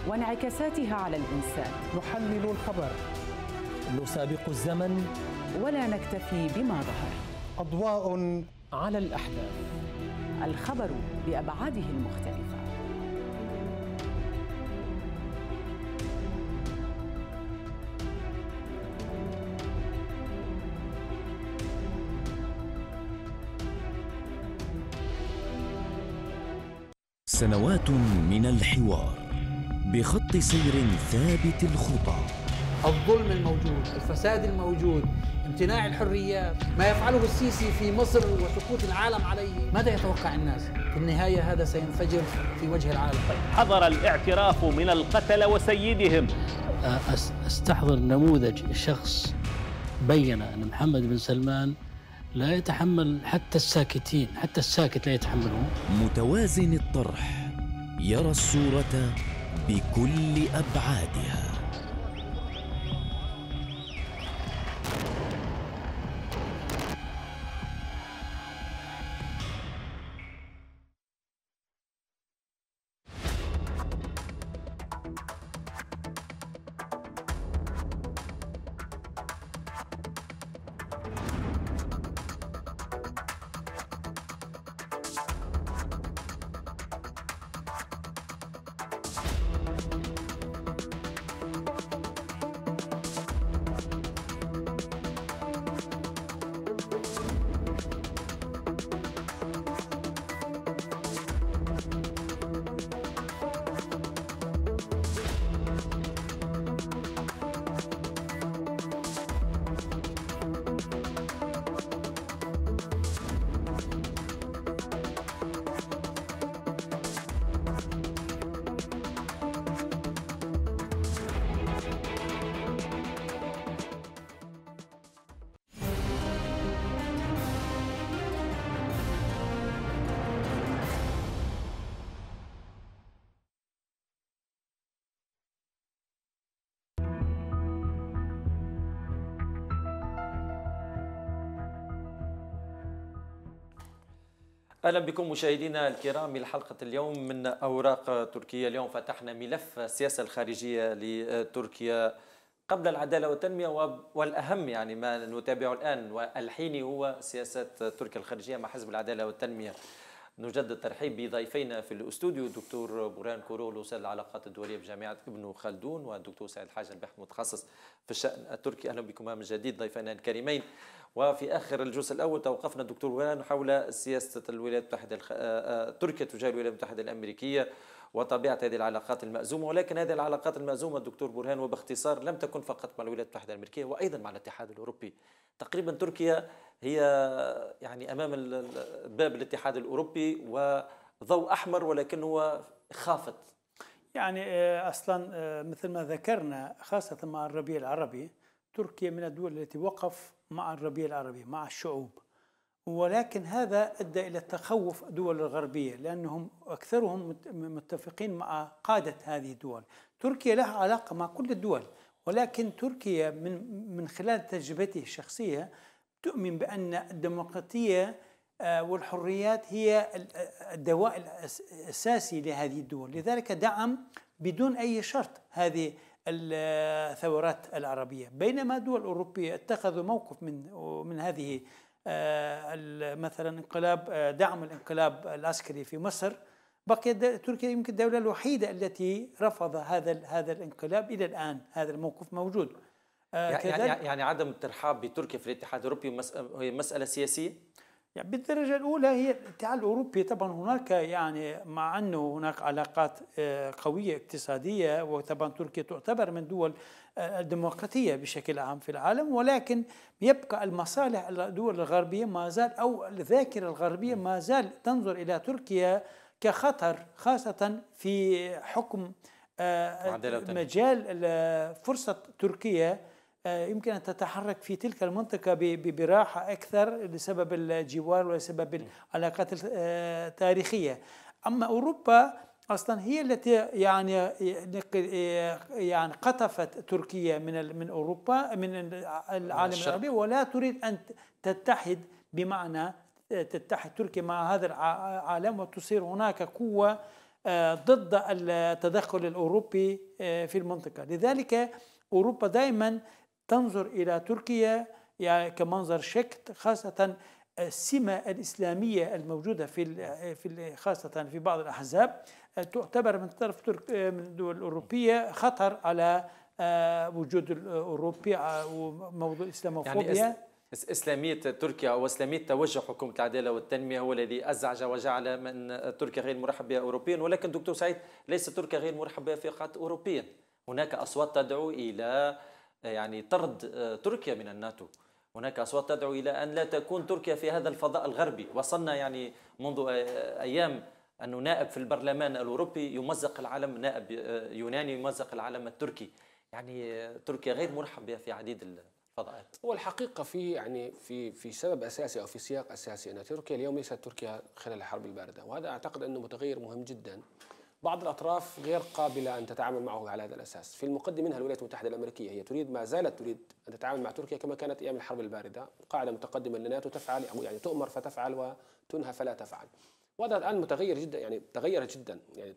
وانعكاساتها على الإنسان نحلل الخبر نسابق الزمن ولا نكتفي بما ظهر أضواء على الأحداث الخبر بأبعاده المختلفة سنوات من الحوار بخط سير ثابت الخطى الظلم الموجود الفساد الموجود امتناع الحريات ما يفعله السيسي في مصر وسقوط العالم عليه ماذا يتوقع الناس في النهاية هذا سينفجر في وجه العالم حضر الاعتراف من القتل وسيدهم استحضر نموذج شخص بين أن محمد بن سلمان لا يتحمل حتى الساكتين حتى الساكت لا يتحمله متوازن الطرح يرى الصورة بكل أبعادها اهلا بكم مشاهدينا الكرام لحلقه اليوم من اوراق تركيا اليوم فتحنا ملف السياسه الخارجيه لتركيا قبل العداله والتنميه والاهم يعني ما نتابعه الان والحين هو سياسه تركيا الخارجيه مع حزب العداله والتنميه نجدد الترحيب بضيفينا في الاستوديو الدكتور بوران كورول استاذ العلاقات الدوليه بجامعه ابن خلدون والدكتور سعيد حاج البحث متخصص في الشان التركي اهلا بكما من جديد ضيفنا الكريمين وفي اخر الجزء الاول توقفنا الدكتور بوران حول سياسه الولايات المتحده آه، آه، تركيا تجاه الولايات المتحده الامريكيه وطبيعه هذه العلاقات المأزومه ولكن هذه العلاقات المأزومه دكتور برهان وباختصار لم تكن فقط مع الولايات المتحده الامريكيه وايضا مع الاتحاد الاوروبي تقريبا تركيا هي يعني امام باب الاتحاد الاوروبي وضوء احمر ولكن هو خافت يعني آه، اصلا آه، مثل ما ذكرنا خاصه مع الربيع العربي تركيا من الدول التي وقف مع الربيع العربي مع الشعوب ولكن هذا ادى الى تخوف الدول الغربيه لانهم اكثرهم متفقين مع قاده هذه الدول. تركيا لها علاقه مع كل الدول ولكن تركيا من من خلال تجربته الشخصيه تؤمن بان الديمقراطيه آه، والحريات هي الدواء الاساسي لهذه الدول، لذلك دعم بدون اي شرط هذه الثورات العربيه، بينما دول اوروبيه اتخذوا موقف من من هذه آه، مثلا انقلاب آه، دعم الانقلاب العسكري في مصر بقيت تركيا يمكن الدولة الوحيدة التي رفض هذا هذا الانقلاب إلى الآن هذا الموقف موجود آه، يعني, يعني عدم الترحاب بتركيا في الاتحاد الأوروبي هي مسألة سياسية؟ يعني بالدرجة الأولى هي الاتحاد الأوروبي طبعا هناك يعني مع أنه هناك علاقات قوية اقتصادية وطبعا تركيا تعتبر من دول الديمقراطية بشكل عام في العالم ولكن يبقى المصالح الدول الغربية ما زال أو الذاكرة الغربية ما زال تنظر إلى تركيا كخطر خاصة في حكم آه، مجال فرصة تركيا آه، يمكن أن تتحرك في تلك المنطقة براحة أكثر لسبب الجوار ولسبب العلاقات التاريخية آه، أما أوروبا اصلا هي التي يعني يعني قطفت تركيا من من اوروبا من العالم العربي ولا تريد ان تتحد بمعنى تتحد تركيا مع هذا العالم وتصير هناك قوه آه، ضد التدخل الاوروبي آه، في المنطقه لذلك اوروبا دائما تنظر الى تركيا يعني كمنظر شكت خاصه السمة الإسلامية الموجودة في في خاصة في بعض الأحزاب تعتبر من طرف ترك من الدول الأوروبية خطر على آه، وجود الأوروبي آه، وموضوع يعني الإسلاموفوبيا يعني إسلامية تركيا وإسلامية توجه حكومة العدالة والتنمية هو الذي أزعج وجعل من تركيا غير مرحب بها أوروبيا ولكن دكتور سعيد ليس تركيا غير مرحب بها في قاعدة أوروبيا هناك أصوات تدعو إلى آه، يعني طرد تركيا من الناتو هناك أصوات تدعو إلى أن لا تكون تركيا في هذا الفضاء الغربي وصلنا يعني منذ أيام أنه نائب في البرلمان الأوروبي يمزق العلم نائب آه، يوناني يمزق العلم التركي يعني تركيا غير مرحب بها في عديد الفضاءات هو الحقيقة في يعني في في سبب أساسي أو في سياق أساسي أن تركيا اليوم ليست تركيا خلال الحرب الباردة وهذا أعتقد أنه متغير مهم جدا بعض الأطراف غير قابلة أن تتعامل معه على هذا الأساس في المقدم منها الولايات المتحدة الأمريكية هي تريد ما زالت تريد أن تتعامل مع تركيا كما كانت أيام الحرب الباردة قاعدة متقدمة للناتو تفعل يعني تؤمر فتفعل وتنهى فلا تفعل وهذا الان متغير جدا يعني تغيرت جدا يعني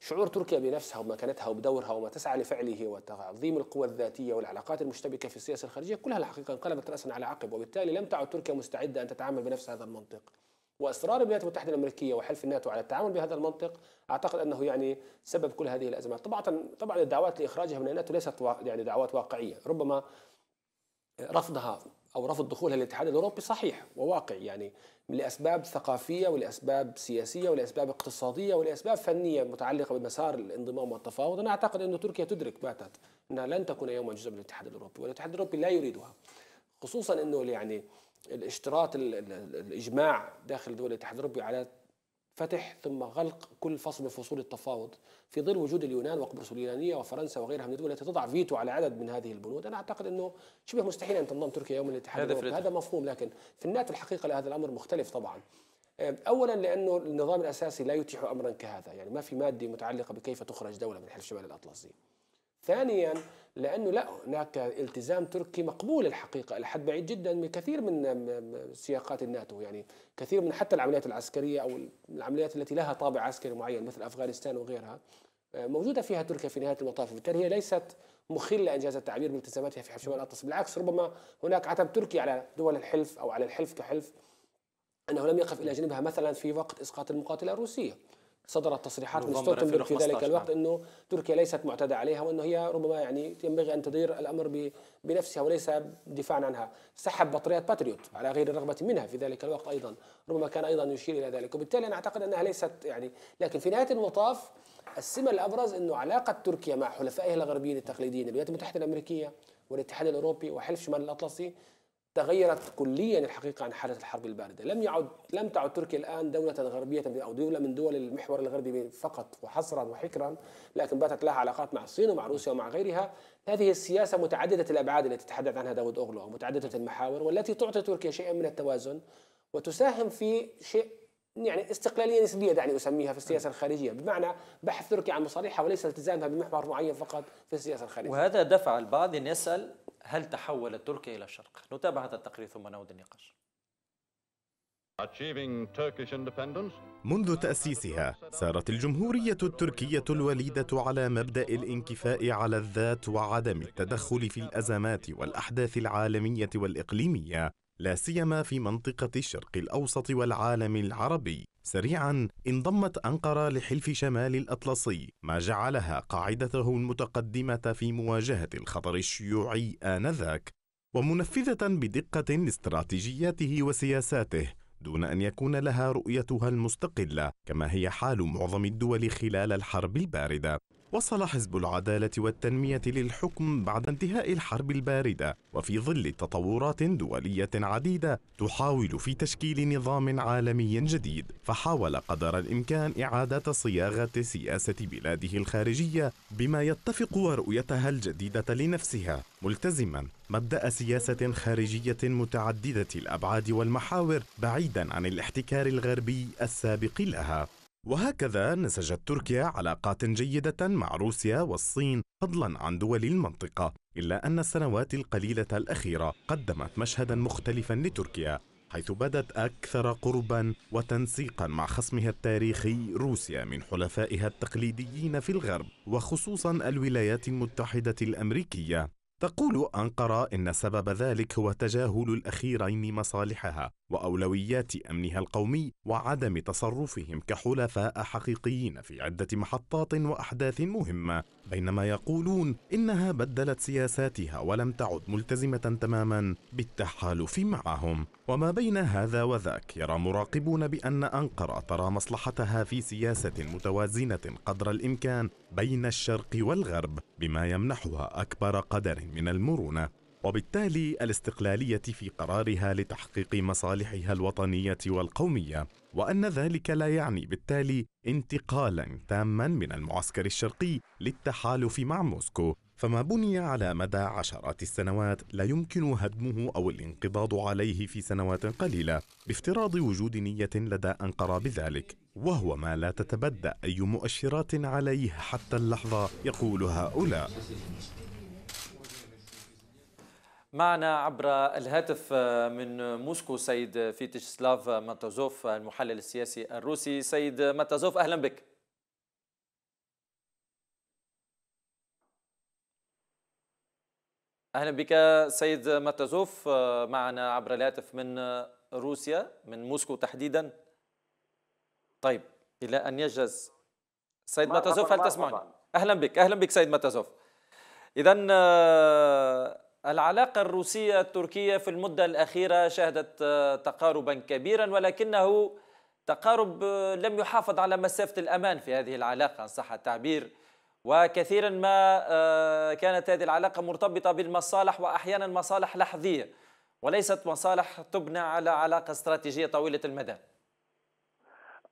شعور تركيا بنفسها ومكانتها وبدورها وما تسعى لفعله وتعظيم القوى الذاتيه والعلاقات المشتبكه في السياسه الخارجيه كلها الحقيقه انقلبت راسا على عقب وبالتالي لم تعد تركيا مستعده ان تتعامل بنفس هذا المنطق واصرار الولايات المتحده الامريكيه وحلف الناتو على التعامل بهذا المنطق اعتقد انه يعني سبب كل هذه الازمات طبعا طبعا الدعوات لاخراجها من الناتو ليست يعني دعوات واقعيه ربما رفضها او رفض دخولها للاتحاد الاوروبي صحيح وواقع يعني لاسباب ثقافيه ولاسباب سياسيه ولاسباب اقتصاديه ولاسباب فنيه متعلقه بمسار الانضمام والتفاوض، انا اعتقد ان تركيا تدرك باتت انها لن تكون يوما جزء من الاتحاد الاوروبي، والاتحاد الاوروبي لا يريدها. خصوصا انه يعني الاشتراط الاجماع داخل دول الاتحاد الاوروبي على فتح ثم غلق كل فصل من فصول التفاوض في ظل وجود اليونان وقبرص اليونانيه وفرنسا وغيرها من الدول التي تضع فيتو على عدد من هذه البنود انا اعتقد انه شبه مستحيل ان تنضم تركيا يوم الاتحاد هذا مفهوم لكن في النهايه الحقيقه لهذا الامر مختلف طبعا اولا لانه النظام الاساسي لا يتيح امرا كهذا يعني ما في ماده متعلقه بكيف تخرج دوله من حلف شمال الاطلسي ثانيا لانه لا هناك التزام تركي مقبول الحقيقه الى حد بعيد جدا من كثير من سياقات الناتو يعني كثير من حتى العمليات العسكريه او العمليات التي لها طابع عسكري معين مثل افغانستان وغيرها آه، موجوده فيها تركيا في نهايه المطاف بالتالي هي ليست مخله انجاز التعبير بالتزاماتها في حلف شمال الاطلس بالعكس ربما هناك عتب تركي على دول الحلف او على الحلف كحلف انه لم يقف الى جانبها مثلا في وقت اسقاط المقاتله الروسيه صدرت تصريحات من ستوتنبرغ في ذلك الوقت نعم. انه تركيا ليست معتدى عليها وانه هي ربما يعني ينبغي ان تدير الامر بنفسها وليس دفاعا عنها، سحب بطاريات باتريوت على غير الرغبه منها في ذلك الوقت ايضا، ربما كان ايضا يشير الى ذلك، وبالتالي انا اعتقد انها ليست يعني لكن في نهايه المطاف السمه الابرز انه علاقه تركيا مع حلفائها الغربيين التقليديين الولايات المتحده الامريكيه والاتحاد الاوروبي وحلف شمال الاطلسي تغيرت كليا الحقيقة عن حالة الحرب الباردة لم يعد لم تعد تركيا الآن دولة غربية أو دولة من دول المحور الغربي فقط وحصرا وحكرا لكن باتت لها علاقات مع الصين ومع روسيا ومع غيرها هذه السياسة متعددة الأبعاد التي تتحدث عنها داود أوغلو متعددة المحاور والتي تعطي تركيا شيئا من التوازن وتساهم في شيء يعني استقلاليه نسبيه دعني اسميها في السياسه الخارجيه، بمعنى بحث تركيا عن مصالحها وليس التزامها بمحور معين فقط في السياسه الخارجيه. وهذا دفع البعض ان يسال هل تحولت تركيا إلى الشرق؟ نتابع هذا التقرير ثم نعود النقاش منذ تأسيسها سارت الجمهورية التركية الوليدة على مبدأ الانكفاء على الذات وعدم التدخل في الأزمات والأحداث العالمية والإقليمية لا سيما في منطقة الشرق الأوسط والعالم العربي. سريعا انضمت أنقرة لحلف شمال الأطلسي ما جعلها قاعدته المتقدمة في مواجهة الخطر الشيوعي آنذاك ومنفذة بدقة لاستراتيجياته وسياساته دون أن يكون لها رؤيتها المستقلة كما هي حال معظم الدول خلال الحرب الباردة وصل حزب العدالة والتنمية للحكم بعد انتهاء الحرب الباردة وفي ظل تطورات دولية عديدة تحاول في تشكيل نظام عالمي جديد فحاول قدر الإمكان إعادة صياغة سياسة بلاده الخارجية بما يتفق ورؤيتها الجديدة لنفسها ملتزما مبدأ سياسة خارجية متعددة الأبعاد والمحاور بعيدا عن الاحتكار الغربي السابق لها وهكذا نسجت تركيا علاقات جيدة مع روسيا والصين فضلا عن دول المنطقة إلا أن السنوات القليلة الأخيرة قدمت مشهدا مختلفا لتركيا حيث بدت أكثر قربا وتنسيقا مع خصمها التاريخي روسيا من حلفائها التقليديين في الغرب وخصوصا الولايات المتحدة الأمريكية تقول أنقرة إن سبب ذلك هو تجاهل الأخيرين مصالحها وأولويات أمنها القومي وعدم تصرفهم كحلفاء حقيقيين في عدة محطات وأحداث مهمة بينما يقولون إنها بدلت سياساتها ولم تعد ملتزمة تماما بالتحالف معهم وما بين هذا وذاك يرى مراقبون بأن أنقرة ترى مصلحتها في سياسة متوازنة قدر الإمكان بين الشرق والغرب بما يمنحها أكبر قدر من المرونة وبالتالي الاستقلالية في قرارها لتحقيق مصالحها الوطنية والقومية، وأن ذلك لا يعني بالتالي انتقالا تاما من المعسكر الشرقي للتحالف مع موسكو، فما بني على مدى عشرات السنوات لا يمكن هدمه او الانقضاض عليه في سنوات قليله بافتراض وجود نيه لدى انقره بذلك وهو ما لا تتبدا اي مؤشرات عليه حتى اللحظه يقول هؤلاء معنا عبر الهاتف آه، من موسكو سيد فيتشسلاف ماتازوف المحلل السياسي الروسي سيد ماتازوف أهلا بك أهلا بك سيد ماتازوف آه، معنا عبر الهاتف من روسيا من موسكو تحديدا طيب إلى أن يجهز سيد ماتازوف هل تسمعني؟ أهلا بك أهلا بك سيد ماتازوف إذا آه، العلاقة الروسية التركية في المدة الأخيرة شهدت آه، تقاربا كبيرا ولكنه تقارب آه، لم يحافظ على مسافة الأمان في هذه العلاقة إن صح التعبير وكثيرا ما آه، كانت هذه العلاقة مرتبطة بالمصالح وأحيانا مصالح لحظية وليست مصالح تبنى على علاقة استراتيجية طويلة المدى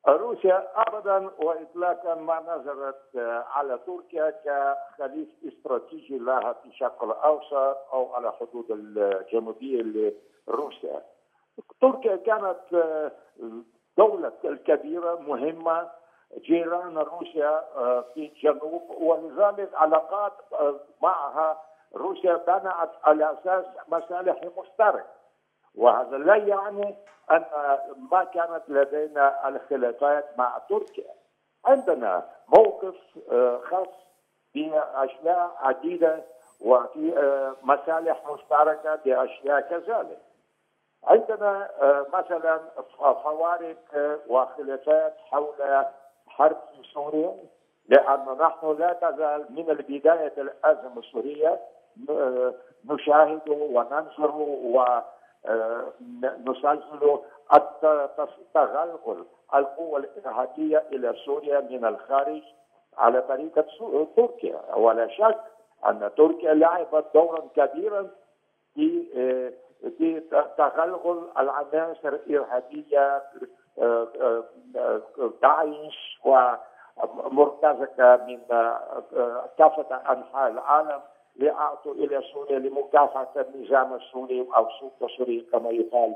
روسيا ابدا واطلاقا ما نظرت آه، على تركيا كخليف استراتيجي لها في الشرق الاوسط او على حدود الجنوبيه لروسيا. تركيا كانت آه، دولة الكبيرة مهمة جيران روسيا آه، في الجنوب ولذلك علاقات معها روسيا بنعت على اساس مصالح مشتركه وهذا لا يعني أن ما كانت لدينا الخلافات مع تركيا عندنا موقف آه، خاص بأشياء عديدة وفي آه، مصالح مشتركة بأشياء كذلك عندنا آه، مثلا فوارق وخلافات حول حرب سوريا لأن نحن لا تزال من بداية الأزمة السورية نشاهد وننشر نسلسل التغلغل القوى الارهابيه الى سوريا من الخارج على طريقه تركيا ولا شك ان تركيا لعبت دورا كبيرا في آه، في تغلغل العناصر الارهابيه آه، آه، داعش ومرتزقه من كافه انحاء العالم لأعطوا إلى سوريا لمكافحة النظام السوري أو السلطة السورية كما يقال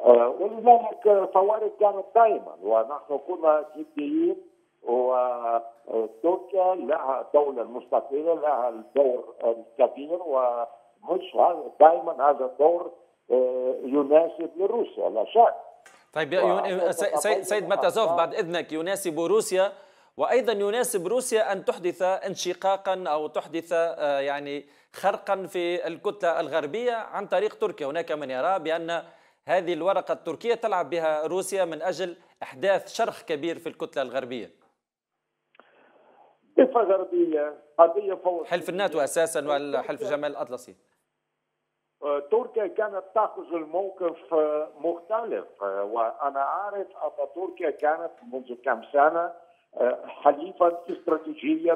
آه، ولذلك طوارئ كانت دائما ونحن كنا جديين وتركيا لها دولة مستقلة لها الدور الكبير ومش دائما هذا الدور آه، يناسب لروسيا لا شك طيب سيد متازوف بعد اذنك يناسب روسيا وايضا يناسب روسيا ان تحدث انشقاقا او تحدث آه، يعني خرقا في الكتله الغربيه عن طريق تركيا هناك من يرى بان هذه الورقه التركيه تلعب بها روسيا من اجل احداث شرخ كبير في الكتله الغربيه قصه غربيه قضيه فوق حلف الناتو اساسا والحلف جمال الاطلسي آه، تركيا كانت تاخذ الموقف آه، مختلف وانا اعرف ان تركيا كانت منذ كم سنه حليفا استراتيجيا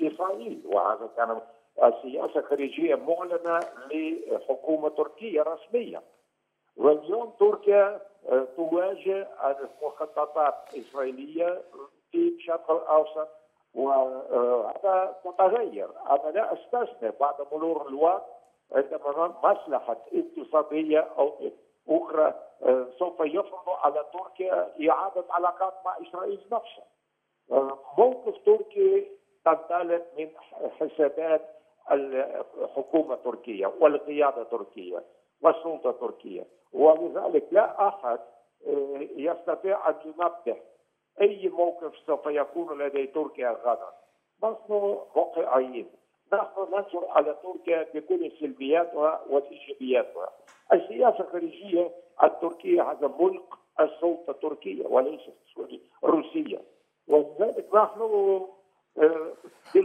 لاسرائيل وهذا كان السياسه الخارجيه معلنه لحكومه تركيه رسميا واليوم تركيا تواجه المخططات الاسرائيليه في الشرق الاوسط وهذا متغير انا لا استثنى بعد مرور الوقت عندما مصلحه اقتصاديه او اخرى آه، سوف يفرض على تركيا اعاده علاقات مع اسرائيل نفسها آه، موقف تركي تنطلق من حسابات الحكومه التركيه والقياده التركيه والسلطه التركيه ولذلك لا احد آه، يستطيع ان ينبه اي موقف سوف يكون لدي تركيا غدا نحن واقعيين نحن ننظر على تركيا بكل سلبياتها وايجابياتها السياسه الخارجيه التركيه هذا ملك السلطه التركيه وليس الروسيه وذلك نحن آه،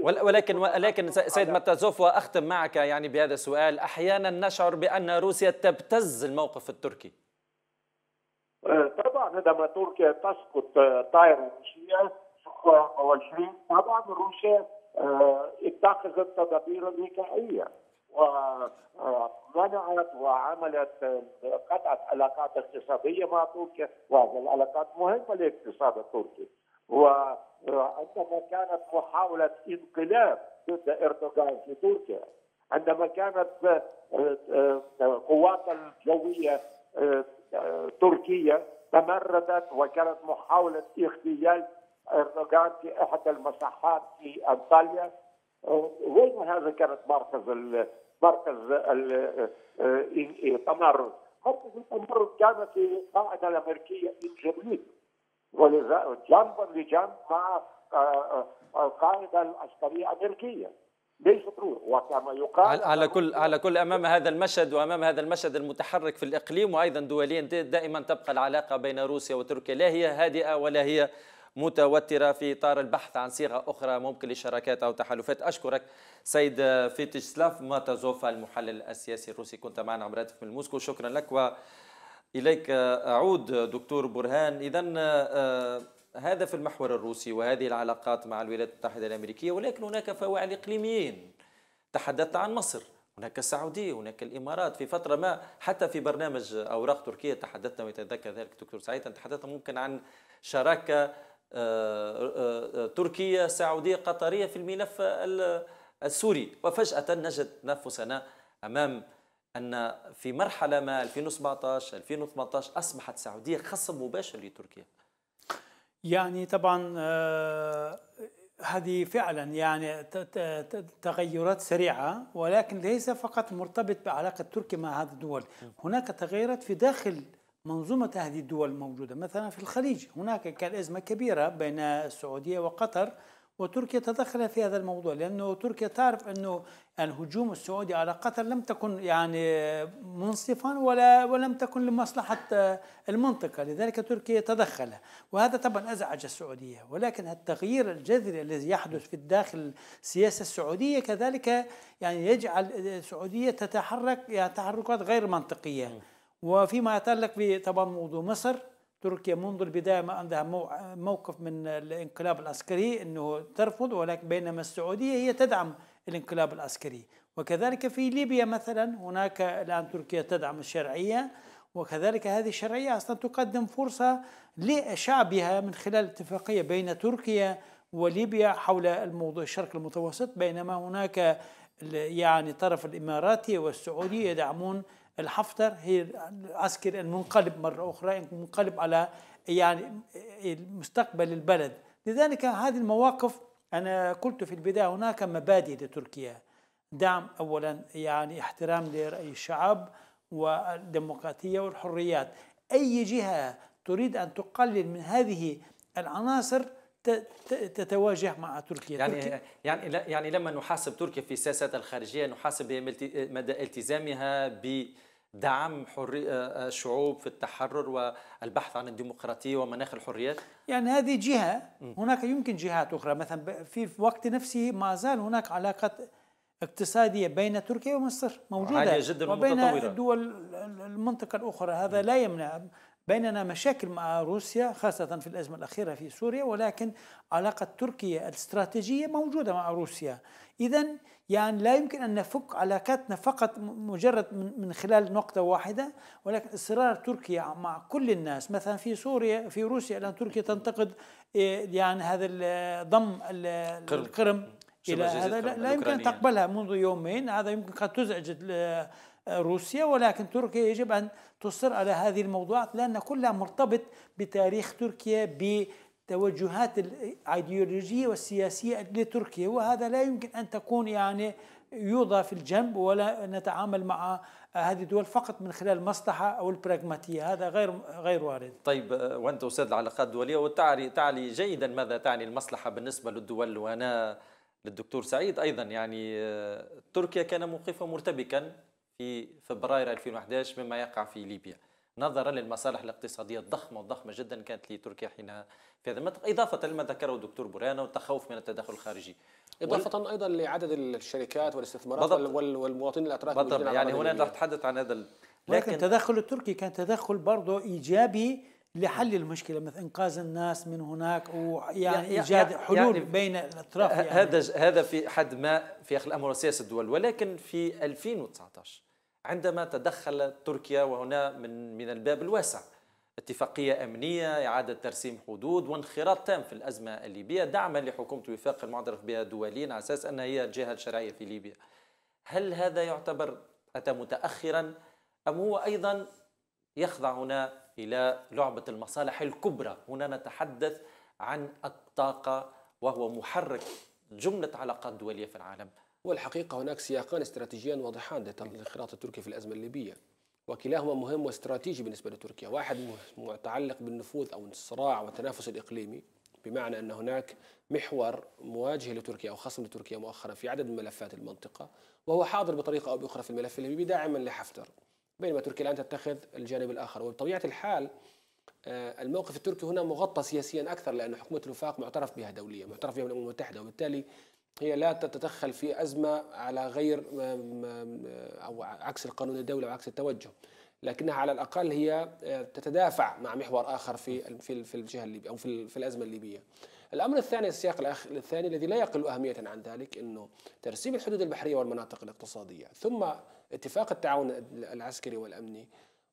ولكن ولكن سيد متازوف واختم معك يعني بهذا السؤال احيانا نشعر بان روسيا تبتز الموقف التركي آه، طبعا عندما تركيا تسقط آه، طائره روسيه طبعا روسيا اتخذت تدابير وقائيه ومنعت وعملت قطعت علاقات اقتصاديه مع تركيا وهذه العلاقات مهمه للاقتصاد التركي وعندما كانت محاولة انقلاب ضد إردوغان في تركيا عندما كانت آه، آه، آه، قوات الجوية تركية تمردت وكانت محاولة اغتيال إردوغان في إحدى المساحات في أنطاليا وين هذا كانت مركز مركز التمرد مركز التمرد كان في القاعدة الأمريكية في جرلين جنبا لجنب مع آه، آه، القاعده العسكريه الامريكيه ليس طول وكما يقال على كل على كل امام هذا المشهد وامام هذا المشهد المتحرك في الاقليم وايضا دوليا دائما تبقى العلاقه بين روسيا وتركيا لا هي هادئه ولا هي متوتره في اطار البحث عن صيغه اخرى ممكن لشراكات او تحالفات اشكرك سيد فيتشسلاف ماتازوفا المحلل السياسي الروسي كنت معنا عبر من موسكو شكرا لك و إليك آه، أعود دكتور برهان إذا آه، آه، هذا في المحور الروسي وهذه العلاقات مع الولايات المتحدة الأمريكية ولكن هناك فواعل إقليميين تحدثت عن مصر هناك السعودية هناك الإمارات في فترة ما حتى في برنامج أوراق تركيا تحدثنا ويتذكر ذلك دكتور سعيد تحدثنا ممكن عن شراكة تركيا سعودية قطرية في الملف السوري وفجأة نجد نفسنا أمام ان في مرحله ما 2017 2018 اصبحت السعوديه خصم مباشر لتركيا يعني طبعا آه، هذه فعلا يعني تغيرات سريعه ولكن ليس فقط مرتبط بعلاقه تركيا مع هذه الدول هناك تغيرات في داخل منظومة هذه الدول الموجودة مثلا في الخليج هناك كان أزمة كبيرة بين السعودية وقطر وتركيا تدخلت في هذا الموضوع لأنه تركيا تعرف أنه الهجوم السعودي على قطر لم تكن يعني منصفا ولا ولم تكن لمصلحة المنطقة لذلك تركيا تدخل وهذا طبعا أزعج السعودية ولكن التغيير الجذري الذي يحدث في الداخل السياسة السعودية كذلك يعني يجعل السعودية تتحرك يعني تحركات غير منطقية وفيما يتعلق بطبعا موضوع مصر تركيا منذ البداية ما عندها موقف من الانقلاب العسكري أنه ترفض ولكن بينما السعودية هي تدعم الانقلاب العسكري وكذلك في ليبيا مثلا هناك الآن تركيا تدعم الشرعية وكذلك هذه الشرعية أصلا تقدم فرصة لشعبها من خلال اتفاقية بين تركيا وليبيا حول الموضوع الشرق المتوسط بينما هناك يعني طرف الإماراتي والسعودي يدعمون الحفتر هي العسكري المنقلب مرة أخرى منقلب على يعني مستقبل البلد لذلك هذه المواقف أنا قلت في البداية هناك مبادئ لتركيا دعم أولا يعني احترام لرأي الشعب والديمقراطية والحريات أي جهة تريد أن تقلل من هذه العناصر تتواجه مع تركيا يعني تركيا يعني يعني لما نحاسب تركيا في سياستها الخارجيه نحاسب مدى التزامها ب دعم حري... الشعوب آه، آه، في التحرر والبحث عن الديمقراطيه ومناخ الحريات؟ يعني هذه جهه، هناك يمكن جهات اخرى مثلا في وقت نفسه ما زال هناك علاقات اقتصاديه بين تركيا ومصر موجوده عالية جدا وبين الدول المنطقه الاخرى، هذا لا يمنع بيننا مشاكل مع روسيا خاصة في الأزمة الأخيرة في سوريا ولكن علاقة تركيا الاستراتيجية موجودة مع روسيا إذا يعني لا يمكن أن نفك علاقاتنا فقط مجرد من خلال نقطة واحدة ولكن إصرار تركيا مع كل الناس مثلا في سوريا في روسيا الآن تركيا تنتقد آه، يعني هذا ضم القرم إلى هذا لا يمكن أن تقبلها منذ يومين هذا يمكن قد تزعج آه، آه، روسيا ولكن تركيا يجب أن تصر على هذه الموضوعات لأن كلها مرتبط بتاريخ تركيا بتوجهات الأيديولوجية والسياسية لتركيا وهذا لا يمكن أن تكون يعني يوضع في الجنب ولا نتعامل مع هذه الدول فقط من خلال المصلحة أو البراغماتية هذا غير غير وارد طيب آه، وأنت أستاذ العلاقات الدولية وتعري تعلي جيدا ماذا تعني المصلحة بالنسبة للدول وأنا للدكتور سعيد أيضا يعني آه، تركيا كان موقفها مرتبكا في فبراير 2011 مما يقع في ليبيا نظرا للمصالح الاقتصادية الضخمة والضخمة جدا كانت لتركيا حينها في هذا المنطق إضافة لما ذكره الدكتور بورانا والتخوف من التدخل الخارجي إضافة وال... أيضا لعدد الشركات والاستثمارات وال... والمواطنين الأتراك بالضبط يعني هنا راح نتحدث عن هذا ال... لكن التدخل التركي كان تدخل برضه إيجابي لحل المشكلة مثل إنقاذ الناس من هناك ويعني إيجاد يعني حلول يعني بين الأطراف يعني. هذا هذا في حد ما في آخر الأمر سياسة الدول ولكن في 2019 عندما تدخل تركيا وهنا من من الباب الواسع اتفاقية أمنية إعادة ترسيم حدود وانخراط تام في الأزمة الليبية دعما لحكومة وفاق المعترف بها دوليا على أساس أنها هي الجهة الشرعية في ليبيا هل هذا يعتبر أتى متأخرا أم هو أيضا يخضع هنا إلى لعبة المصالح الكبرى هنا نتحدث عن الطاقة وهو محرك جملة علاقات دولية في العالم والحقيقة هناك سياقان استراتيجيان واضحان للانخراط التركي في الأزمة الليبية وكلاهما مهم واستراتيجي بالنسبة لتركيا واحد متعلق بالنفوذ أو الصراع والتنافس الإقليمي بمعنى أن هناك محور مواجهة لتركيا أو خصم لتركيا مؤخرا في عدد من ملفات المنطقة وهو حاضر بطريقة أو بأخرى في الملف الليبي داعما لحفتر بينما تركيا الآن تتخذ الجانب الآخر وبطبيعة الحال آه، الموقف التركي هنا مغطى سياسيا اكثر لان حكومه الوفاق معترف بها دوليا، معترف بها من الامم المتحده وبالتالي هي لا تتدخل في أزمة على غير أو عكس القانون الدولي أو عكس التوجه لكنها على الأقل هي آه، تتدافع مع محور آخر في في في الجهة الليبية أو في في الأزمة الليبية. الأمر الثاني السياق الثاني الذي لا يقل أهمية عن ذلك أنه ترسيم الحدود البحرية والمناطق الاقتصادية ثم اتفاق التعاون العسكري والأمني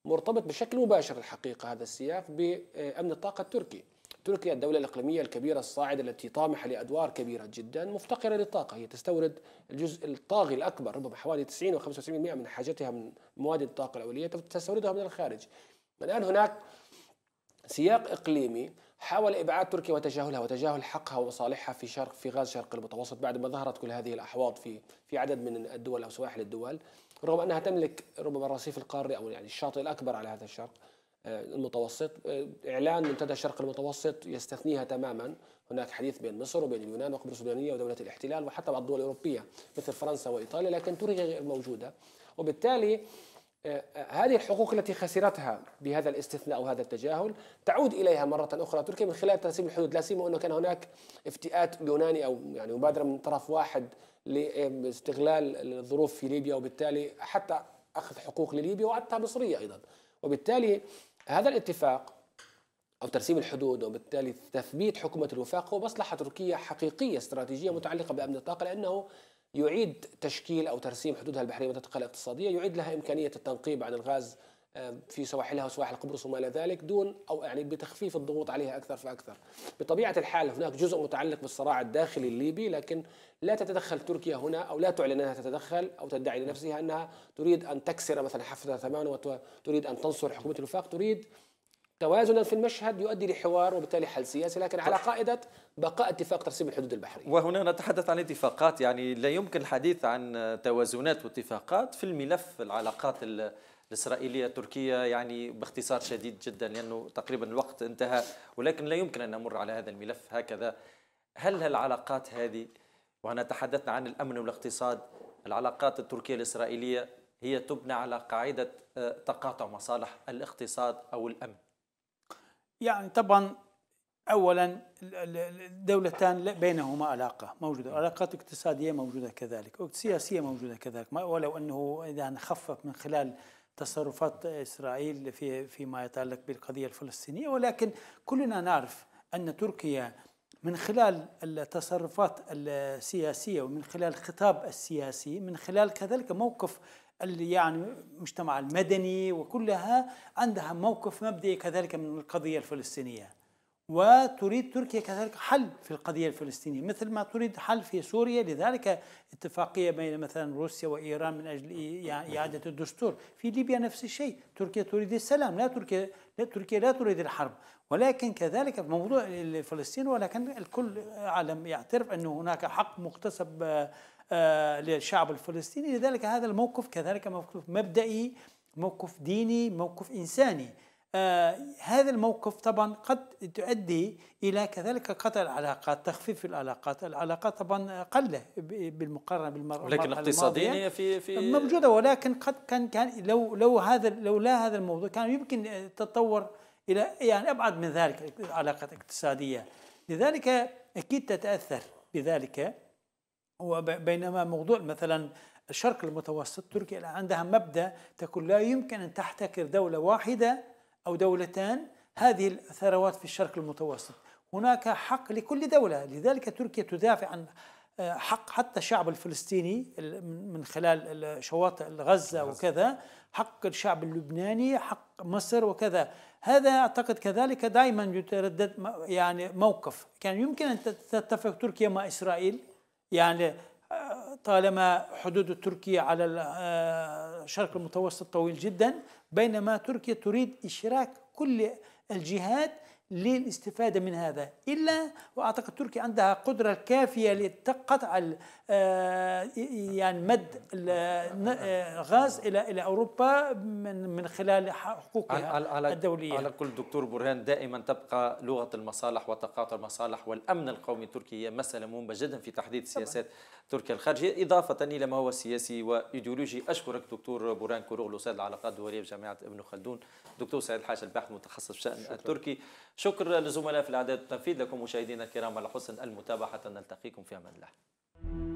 مرتبط بشكل مباشر الحقيقة هذا السياق بأمن الطاقة التركي. تركيا الدولة الإقليمية الكبيرة الصاعدة التي طامحة لأدوار كبيرة جدا مفتقرة للطاقة هي تستورد الجزء الطاغي الأكبر ربما حوالي 90 و95% من حاجتها من مواد الطاقة الأولية تستوردها من الخارج الآن هناك سياق إقليمي حاول إبعاد تركيا وتجاهلها وتجاهل حقها ومصالحها في شرق في غاز شرق المتوسط بعد ما ظهرت كل هذه الأحواض في في عدد من الدول أو سواحل الدول رغم أنها تملك ربما الرصيف القاري أو يعني الشاطئ الأكبر على هذا الشرق المتوسط إعلان منتدى الشرق المتوسط يستثنيها تماما هناك حديث بين مصر وبين اليونان وقبرص السودانية ودولة الاحتلال وحتى بعض الدول الأوروبية مثل فرنسا وإيطاليا لكن تركيا غير موجودة وبالتالي آه، آه، هذه الحقوق التي خسرتها بهذا الاستثناء وهذا التجاهل تعود اليها مره اخرى تركيا من خلال ترسيم الحدود لا سيما انه كان هناك افتئات يوناني او يعني مبادره من طرف واحد لاستغلال آه، الظروف في ليبيا وبالتالي حتى اخذ حقوق لليبيا وحتى مصريه ايضا وبالتالي هذا الاتفاق أو ترسيم الحدود وبالتالي تثبيت حكومة الوفاق هو مصلحة تركية حقيقية استراتيجية متعلقة بأمن الطاقة لأنه يعيد تشكيل أو ترسيم حدودها البحرية والمنطقة الاقتصادية يعيد لها إمكانية التنقيب عن الغاز آه، في سواحلها وسواحل قبرص وما الى ذلك دون او يعني بتخفيف الضغوط عليها اكثر فاكثر. بطبيعه الحال هناك جزء متعلق بالصراع الداخلي الليبي لكن لا تتدخل تركيا هنا او لا تعلن انها تتدخل او تدعي لنفسها انها تريد ان تكسر مثلا حفظ ثمان وتريد ان تنصر حكومه الوفاق تريد توازنا في المشهد يؤدي لحوار وبالتالي حل سياسي لكن على قاعده بقاء اتفاق ترسيم الحدود البحريه. وهنا نتحدث عن اتفاقات يعني لا يمكن الحديث عن توازنات واتفاقات في الملف العلاقات الإسرائيلية تركيا يعني باختصار شديد جدا لأنه تقريبا الوقت انتهى ولكن لا يمكن أن نمر على هذا الملف هكذا هل العلاقات هذه وهنا تحدثنا عن الأمن والاقتصاد العلاقات التركية الإسرائيلية هي تبنى على قاعدة آه، تقاطع مصالح الاقتصاد أو الأمن يعني طبعا اولا الدولتان بينهما علاقه موجوده، علاقات اقتصاديه موجوده كذلك، وسياسيه موجوده كذلك، ولو انه اذا خفف من خلال تصرفات إسرائيل في فيما يتعلق بالقضية الفلسطينية ولكن كلنا نعرف أن تركيا من خلال التصرفات السياسية ومن خلال الخطاب السياسي من خلال كذلك موقف يعني المجتمع المدني وكلها عندها موقف مبدئي كذلك من القضية الفلسطينية وتريد تركيا كذلك حل في القضية الفلسطينية مثل ما تريد حل في سوريا لذلك اتفاقية بين مثلا روسيا وإيران من أجل إعادة الدستور في ليبيا نفس الشيء تركيا تريد السلام لا تركيا لا تركيا لا تريد الحرب ولكن كذلك في موضوع فلسطين ولكن الكل عالم يعترف أن هناك حق مكتسب آه، آه، للشعب الفلسطيني لذلك هذا الموقف كذلك موقف مبدئي موقف ديني موقف إنساني آه هذا الموقف طبعا قد تؤدي الى كذلك قطع العلاقات تخفيف العلاقات العلاقات طبعا قله بالمقارنه بالمرأة ولكن اقتصاديا في في موجوده ولكن قد كان كان لو لو هذا لولا هذا الموضوع كان يمكن تتطور الى يعني ابعد من ذلك العلاقات الاقتصاديه لذلك اكيد تتاثر بذلك وبينما موضوع مثلا الشرق المتوسط تركيا عندها مبدا تقول لا يمكن ان تحتكر دوله واحده أو دولتان هذه الثروات في الشرق المتوسط هناك حق لكل دولة لذلك تركيا تدافع عن آه، حق حتى الشعب الفلسطيني من خلال شواطئ غزة وكذا حق الشعب اللبناني حق مصر وكذا هذا أعتقد كذلك دائما يتردد يعني موقف كان يعني يمكن أن تتفق تركيا مع إسرائيل يعني طالما حدود تركيا على الشرق آه، المتوسط طويل جدا بينما تركيا تريد إشراك كل الجهات للاستفادة من هذا إلا وأعتقد تركيا عندها قدرة كافية لتقطع آه، يعني مد الغاز آه، الى الى اوروبا من من خلال حقوقها الدوليه على كل دكتور برهان دائما تبقى لغه المصالح وتقاطع المصالح والامن القومي التركي هي مساله مهمه جدا في تحديد سياسات تركيا الخارجيه اضافه الى ما هو سياسي وايديولوجي اشكرك دكتور برهان كوروغلو استاذ العلاقات الدوليه بجامعه ابن خلدون دكتور سعيد الحاج الباحث متخصص في الشان التركي شكر للزملاء في الاعداد التنفيذ لكم مشاهدينا الكرام على حسن المتابعه نلتقيكم في امان الله